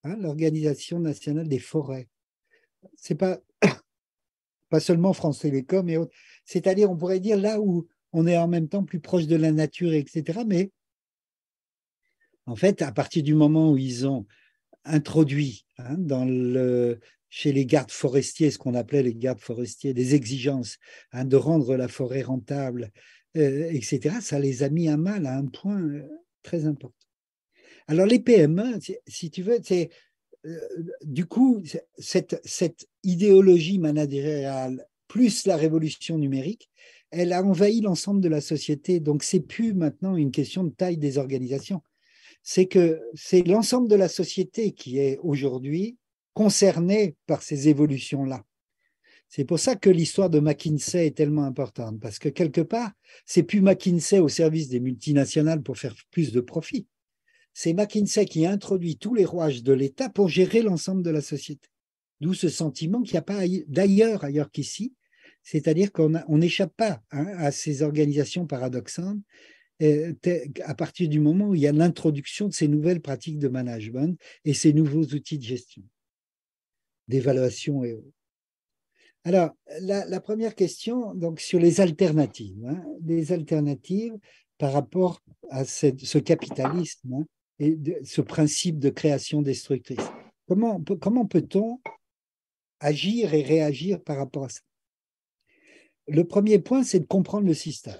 hein, l'Organisation nationale des forêts. C'est pas pas seulement France Télécom et autres c'est-à-dire on pourrait dire là où on est en même temps plus proche de la nature, etc. Mais en fait, à partir du moment où ils ont introduit hein, chez les gardes forestiers, ce qu'on appelait les gardes forestiers, des exigences hein, de rendre la forêt rentable, euh, etc., ça les a mis à mal à un point euh, très important. Alors les PME, si tu veux, c'est euh, du coup cette, cette idéologie managériale plus la révolution numérique, elle a envahi l'ensemble de la société. Donc, c'est plus maintenant une question de taille des organisations. C'est que c'est l'ensemble de la société qui est aujourd'hui concernée par ces évolutions-là. C'est pour ça que l'histoire de McKinsey est tellement importante, parce que quelque part, c'est plus McKinsey au service des multinationales pour faire plus de profit. C'est McKinsey qui introduit tous les rouages de l'État pour gérer l'ensemble de la société. D'où ce sentiment qu'il n'y a pas d'ailleurs ailleurs qu'ici, c'est-à-dire qu'on n'échappe pas hein, à ces organisations paradoxales euh, à partir du moment où il y a l'introduction de ces nouvelles pratiques de management et ces nouveaux outils de gestion, d'évaluation et autres. Alors, la, première question, donc sur les alternatives, hein, les alternatives par rapport à ce capitalisme hein, et ce principe de création destructrice. Comment, comment peut-on agir et réagir par rapport à ça le premier point, c'est de comprendre le système.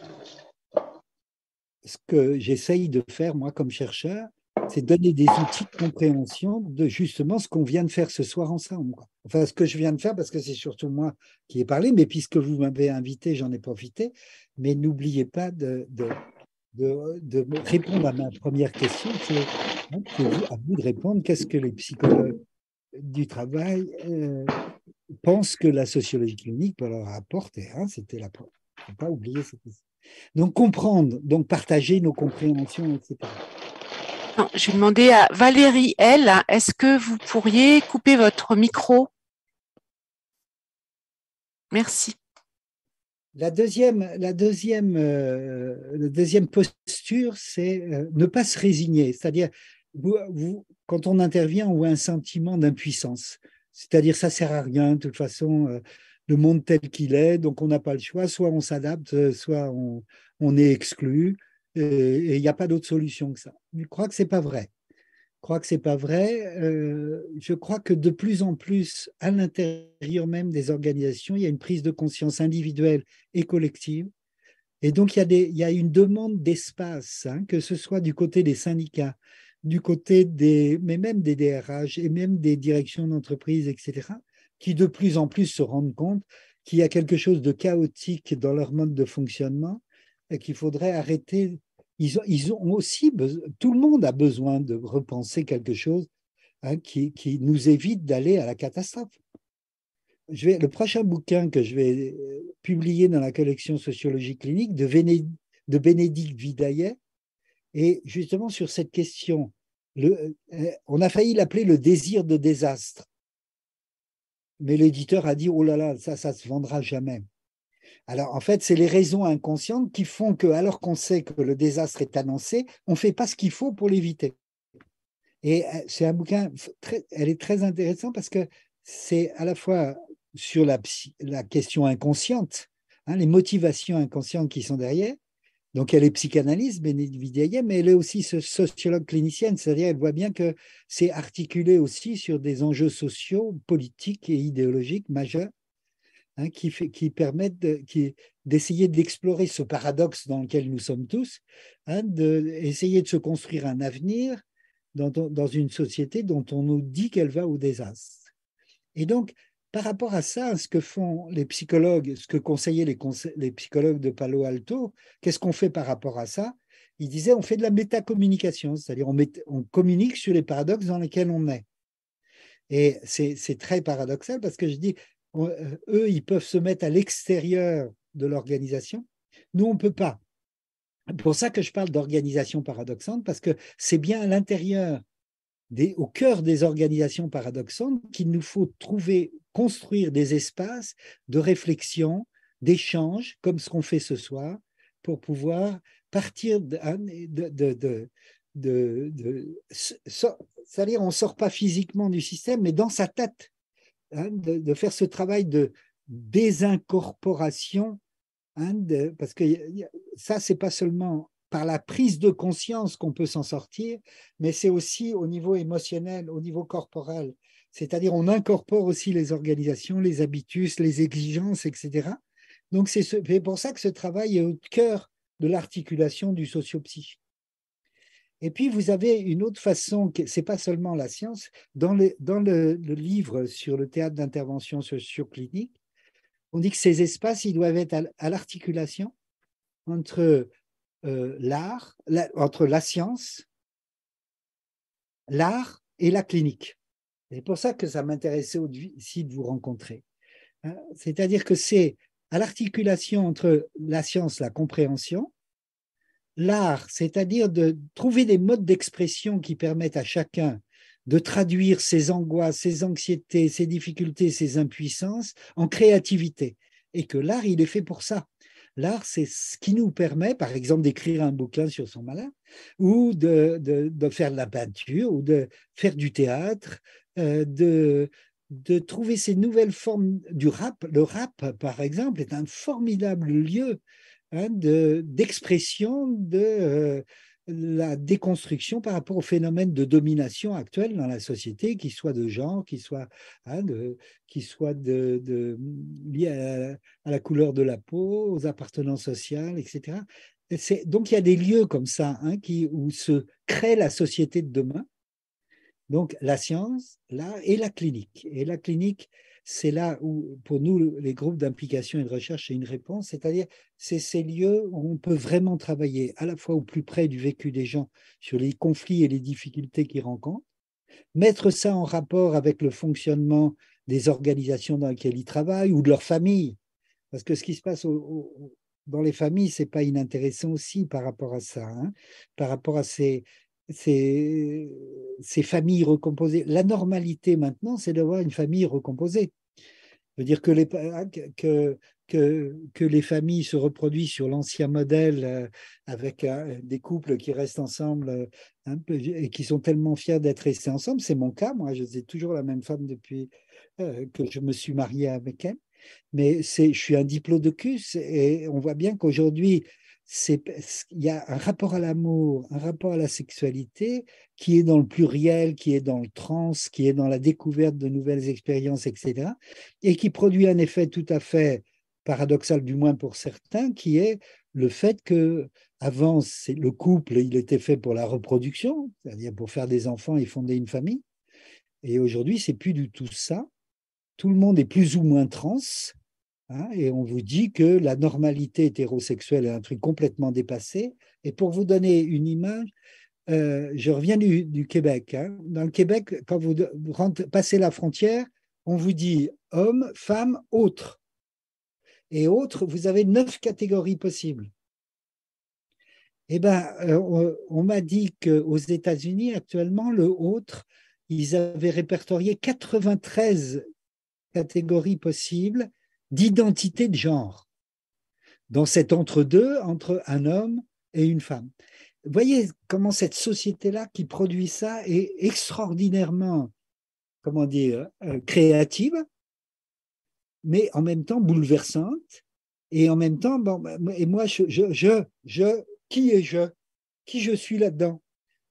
Ce que j'essaye de faire, moi, comme chercheur, c'est donner des outils de compréhension de justement ce qu'on vient de faire ce soir ensemble. Enfin, ce que je viens de faire, parce que c'est surtout moi qui ai parlé, mais puisque vous m'avez invité, j'en ai profité. Mais n'oubliez pas de, répondre à ma première question, C'est hein, à vous de répondre, qu'est-ce que les psychologues du travail euh, pense pensent que la sociologie clinique peut leur apporter. Hein, c'était la Il ne faut pas oublier cette Donc comprendre, donc partager nos compréhensions, etc. je vais demander à Valérie elle, Est-ce que vous pourriez couper votre micro Merci. La deuxième, la deuxième, euh, deuxième posture, c'est euh, ne pas se résigner. C'est-à-dire, vous, quand on intervient, on a un sentiment d'impuissance. C'est-à-dire, ça sert à rien. De toute façon, euh, le monde tel qu'il est, donc on n'a pas le choix. Soit on s'adapte, euh, soit on, est exclu. Euh, et il n'y a pas d'autre solution que ça. Je crois que c'est pas vrai. Je crois que c'est pas vrai. je crois que de plus en plus, à l'intérieur même des organisations, il y a une prise de conscience individuelle et collective. Et donc, il y a, a une demande d'espace, hein, que ce soit du côté des syndicats, du côté des, mais même des DRH et même des directions d'entreprise, etc., qui de plus en plus se rendent compte qu'il y a quelque chose de chaotique dans leur mode de fonctionnement et qu'il faudrait arrêter. Ils ont, aussi tout le monde a besoin de repenser quelque chose hein, qui, nous évite d'aller à la catastrophe. Je vais, le prochain bouquin que je vais euh, publier dans la collection sociologie clinique de Bénédicte Vidaillet, et justement, sur cette question, euh, on a failli l'appeler le désir de désastre. Mais l'éditeur a dit, oh là là, ça, ça se vendra jamais. Alors en fait, c'est les raisons inconscientes qui font que, alors qu'on sait que le désastre est annoncé, on ne fait pas ce qu'il faut pour l'éviter. Et euh, c'est un bouquin, elle est très intéressante parce que c'est à la fois sur la, question inconsciente, hein, les motivations inconscientes qui sont derrière, donc elle est psychanalyste, Bénédicte Vidiaillet, mais elle est aussi sociologue clinicienne, c'est-à-dire elle voit bien que c'est articulé aussi sur des enjeux sociaux, politiques et idéologiques majeurs hein, qui, qui, permettent d'essayer d'explorer ce paradoxe dans lequel nous sommes tous, hein, d'essayer de, se construire un avenir dans, dans une société dont on nous dit qu'elle va au désastre. Et donc, par rapport à ça, ce que font les psychologues, ce que conseillaient les, psychologues de Palo Alto, qu'est-ce qu'on fait par rapport à ça Ils disaient on fait de la métacommunication, c'est-à-dire on, communique sur les paradoxes dans lesquels on est. Et c'est très paradoxal parce que je dis, euh, eux, ils peuvent se mettre à l'extérieur de l'organisation. Nous, on ne peut pas. Pour ça que je parle d'organisation paradoxante, parce que c'est bien à l'intérieur au cœur des organisations paradoxantes qu'il nous faut trouver construire des espaces de réflexion, d'échange, comme ce qu'on fait ce soir, pour pouvoir partir de, hein, de, de, de c'est-à-dire on sort pas physiquement du système, mais dans sa tête, hein, de, faire ce travail de désincorporation, hein, parce que ça c'est pas seulement par la prise de conscience qu'on peut s'en sortir, mais c'est aussi au niveau émotionnel, au niveau corporel. C'est-à-dire, on incorpore aussi les organisations, les habitus, les exigences, etc. Donc, c'est pour ça que ce travail est au cœur de l'articulation du sociopsy. Et puis, vous avez une autre façon, ce n'est pas seulement la science, dans, le, dans le, livre sur le théâtre d'intervention socio-clinique, on dit que ces espaces, ils doivent être à, l'articulation entre euh, l'art, entre la science, l'art et la clinique. C'est pour ça que ça m'intéressait aussi de vous rencontrer. Hein. C'est-à-dire que c'est à l'articulation entre la science, la compréhension, l'art, c'est-à-dire de trouver des modes d'expression qui permettent à chacun de traduire ses angoisses, ses anxiétés, ses difficultés, ses impuissances en créativité. Et que l'art, il est fait pour ça. L'art, c'est ce qui nous permet, par exemple, d'écrire un bouquin sur son malin, ou de, faire de la peinture, ou de faire du théâtre, euh, de, de trouver ces nouvelles formes du rap. Le rap, par exemple, est un formidable lieu hein, d'expression de, euh, la déconstruction par rapport au phénomène de domination actuelle dans la société, qu'il soit de genre, qu'il soit, hein, de, lié à, la couleur de la peau, aux appartenances sociales, etc. donc il y a des lieux comme ça hein, qui, où se crée la société de demain. Donc la science, là, et la clinique. Et la clinique, c'est là où, pour nous, les groupes d'implication et de recherche, c'est une réponse, c'est-à-dire c'est ces lieux où on peut vraiment travailler à la fois au plus près du vécu des gens sur les conflits et les difficultés qu'ils rencontrent, mettre ça en rapport avec le fonctionnement des organisations dans lesquelles ils travaillent ou de leurs familles, parce que ce qui se passe dans les familles, c'est pas inintéressant aussi par rapport à ça, hein. par rapport à ces, ces, ces familles recomposées. La normalité maintenant, c'est d'avoir une famille recomposée. Je veux dire que les, que, les familles se reproduisent sur l'ancien modèle euh, avec euh, des couples qui restent ensemble euh, et qui sont tellement fiers d'être restés ensemble. C'est mon cas, moi, je suis toujours la même femme depuis que je me suis mariée avec elle. Mais je suis un diplodocus et on voit bien qu'aujourd'hui, c'est il y a un rapport à l'amour, un rapport à la sexualité qui est dans le pluriel, qui est dans le trans, qui est dans la découverte de nouvelles expériences, etc. Et qui produit un effet tout à fait paradoxal, du moins pour certains, qui est le fait que avant le couple, il était fait pour la reproduction, c'est-à-dire pour faire des enfants et fonder une famille. Et aujourd'hui, c'est plus du tout ça. Tout le monde est plus ou moins trans, Hein, et on vous dit que la normalité hétérosexuelle est un truc complètement dépassé. Et pour vous donner une image, euh, je reviens du, Québec. Hein. Dans le Québec, quand vous passez la frontière, on vous dit homme, femme, autre. Et autre, vous avez neuf catégories possibles. Eh bien, euh, on, m'a dit qu'aux États-Unis, actuellement, le autre, ils avaient répertorié 93 catégories possibles d'identité de genre dans cet entre-deux entre un homme et une femme. voyez comment cette société-là qui produit ça est extraordinairement, comment dire, euh, créative, mais en même temps bouleversante. Et en même temps, bon, bah, et moi, je, je, je, qui est-je Qui je suis là-dedans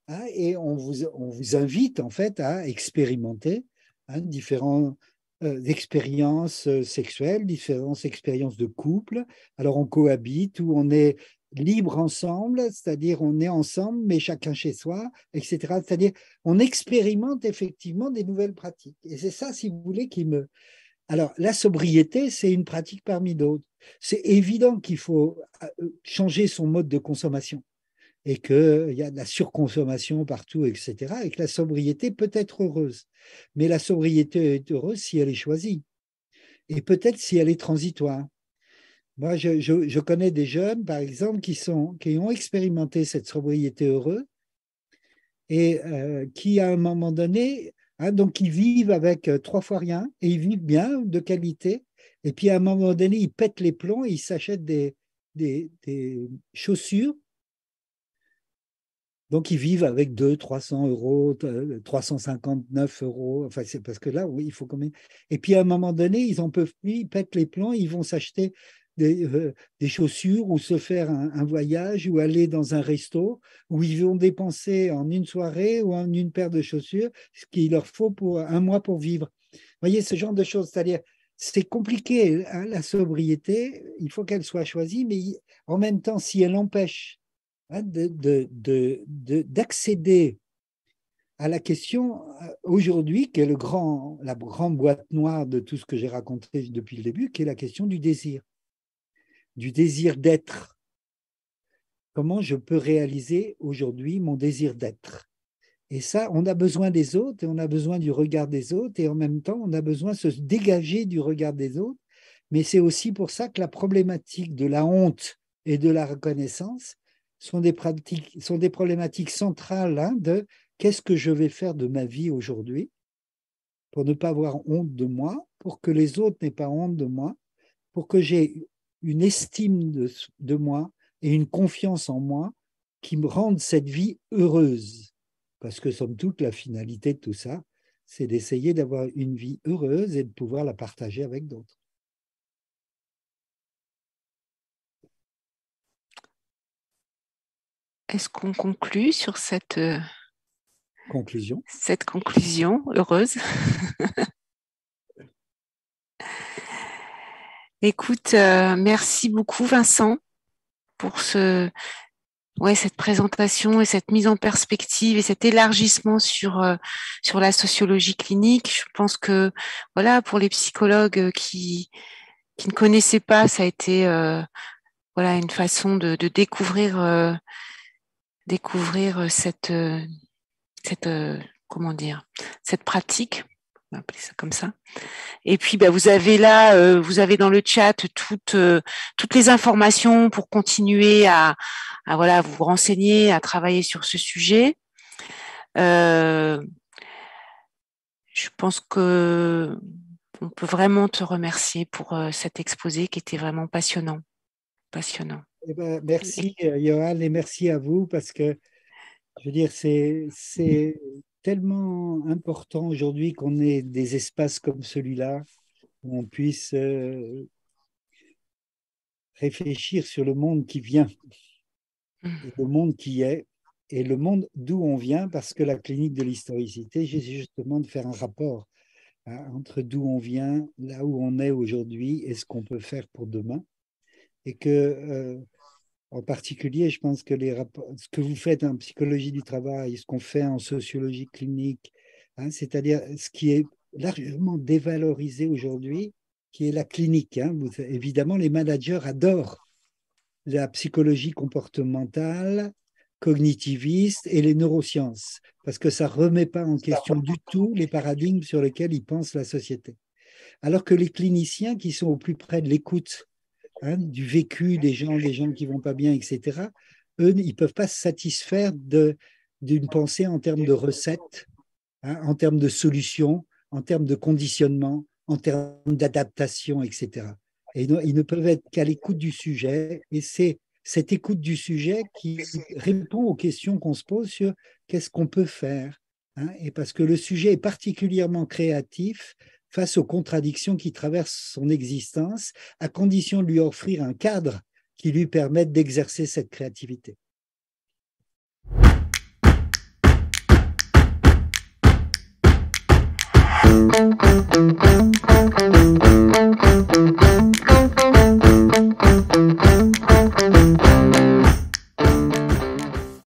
hein, Et on vous, on vous invite en fait à expérimenter hein, différents, euh, d'expériences euh, sexuelles, différentes expériences de couple. Alors on cohabite ou on est libre ensemble, c'est-à-dire on est ensemble mais chacun chez soi, etc. C'est-à-dire on expérimente effectivement des nouvelles pratiques. Et c'est ça, si vous voulez, qui me... Alors la sobriété, c'est une pratique parmi d'autres. C'est évident qu'il faut euh, changer son mode de consommation et qu'il y a de la surconsommation partout, etc., et que la sobriété peut être heureuse. Mais la sobriété est heureuse si elle est choisie, et peut-être si elle est transitoire. Moi, je, connais des jeunes, par exemple, qui, sont, qui ont expérimenté cette sobriété heureuse et euh, qui, à un moment donné, hein, donc ils vivent avec euh, trois fois rien et ils vivent bien, de qualité. Et puis, à un moment donné, ils pètent les plombs et ils s'achètent des, des chaussures donc ils vivent avec 200, 300 euros, 359 euh, euros. Enfin, c'est parce que là, oui, il faut quand même. Et puis à un moment donné, ils en peuvent plus, ils pètent les plans, ils vont s'acheter des, euh, des, chaussures ou se faire un, voyage ou aller dans un resto où ils vont dépenser en une soirée ou en une paire de chaussures ce qu'il leur faut pour un mois pour vivre. Vous voyez ce genre de choses, c'est-à-dire c'est compliqué hein, la sobriété, il faut qu'elle soit choisie, mais en même temps si elle empêche Hein, d'accéder à la question euh, aujourd'hui qui est le grand, la grande boîte noire de tout ce que j'ai raconté depuis le début, qui est la question du désir, du désir d'être. Comment je peux réaliser aujourd'hui mon désir d'être Et ça, on a besoin des autres et on a besoin du regard des autres et en même temps, on a besoin de se dégager du regard des autres. Mais c'est aussi pour ça que la problématique de la honte et de la reconnaissance, sont des, problématiques centrales hein, de qu'est-ce que je vais faire de ma vie aujourd'hui pour ne pas avoir honte de moi, pour que les autres n'aient pas honte de moi, pour que j'ai une estime de, de, moi et une confiance en moi qui me rendent cette vie heureuse. Parce que, somme toute, la finalité de tout ça, c'est d'essayer d'avoir une vie heureuse et de pouvoir la partager avec d'autres. Est-ce qu'on conclut sur cette euh, conclusion Cette conclusion heureuse. Écoute, euh, merci beaucoup Vincent pour ce, ouais, cette présentation et cette mise en perspective et cet élargissement sur, euh, sur la sociologie clinique. Je pense que voilà, pour les psychologues qui, ne connaissaient pas, ça a été voilà, une façon de découvrir découvrir euh, cette, euh, cette euh, comment dire, cette pratique on va appeler ça comme ça. Et puis, bah, vous avez là, vous avez dans le chat toutes toutes les informations pour continuer à, voilà vous renseigner, à travailler sur ce sujet. je pense que on peut vraiment te remercier pour cet exposé qui était vraiment passionnant, passionnant. Eh ben, merci, Johan, euh, et merci à vous parce que, je veux dire, c'est tellement important aujourd'hui qu'on ait des espaces comme celui-là où on puisse euh, réfléchir sur le monde qui vient, le monde qui est et le monde d'où on vient parce que la clinique de l'historicité, j'essaie justement de faire un rapport hein, entre d'où on vient, là où on est aujourd'hui et ce qu'on peut faire pour demain et que euh, en particulier, je pense que les ce que vous faites en psychologie du travail, ce qu'on fait en sociologie clinique, hein, c'est-à-dire ce qui est largement dévalorisé aujourd'hui, qui est la clinique. Hein. évidemment, les managers adorent la psychologie comportementale, cognitiviste et les neurosciences, parce que ça ne remet pas en question du tout les paradigmes sur lesquels ils pensent la société. Alors que les cliniciens qui sont au plus près de l'écoute Hein, du vécu des gens, des gens qui vont pas bien, etc. Eux, ils peuvent pas se satisfaire de d'une pensée en termes de recettes, hein, en termes de solutions, en termes de conditionnement, en termes d'adaptation, etc. Et ils ne peuvent être qu'à l'écoute du sujet. Et c'est cette écoute du sujet qui répond aux questions qu'on se pose sur qu'est-ce qu'on peut faire. Hein, et parce que le sujet est particulièrement créatif face aux contradictions qui traversent son existence, à condition de lui offrir un cadre qui lui permette d'exercer cette créativité.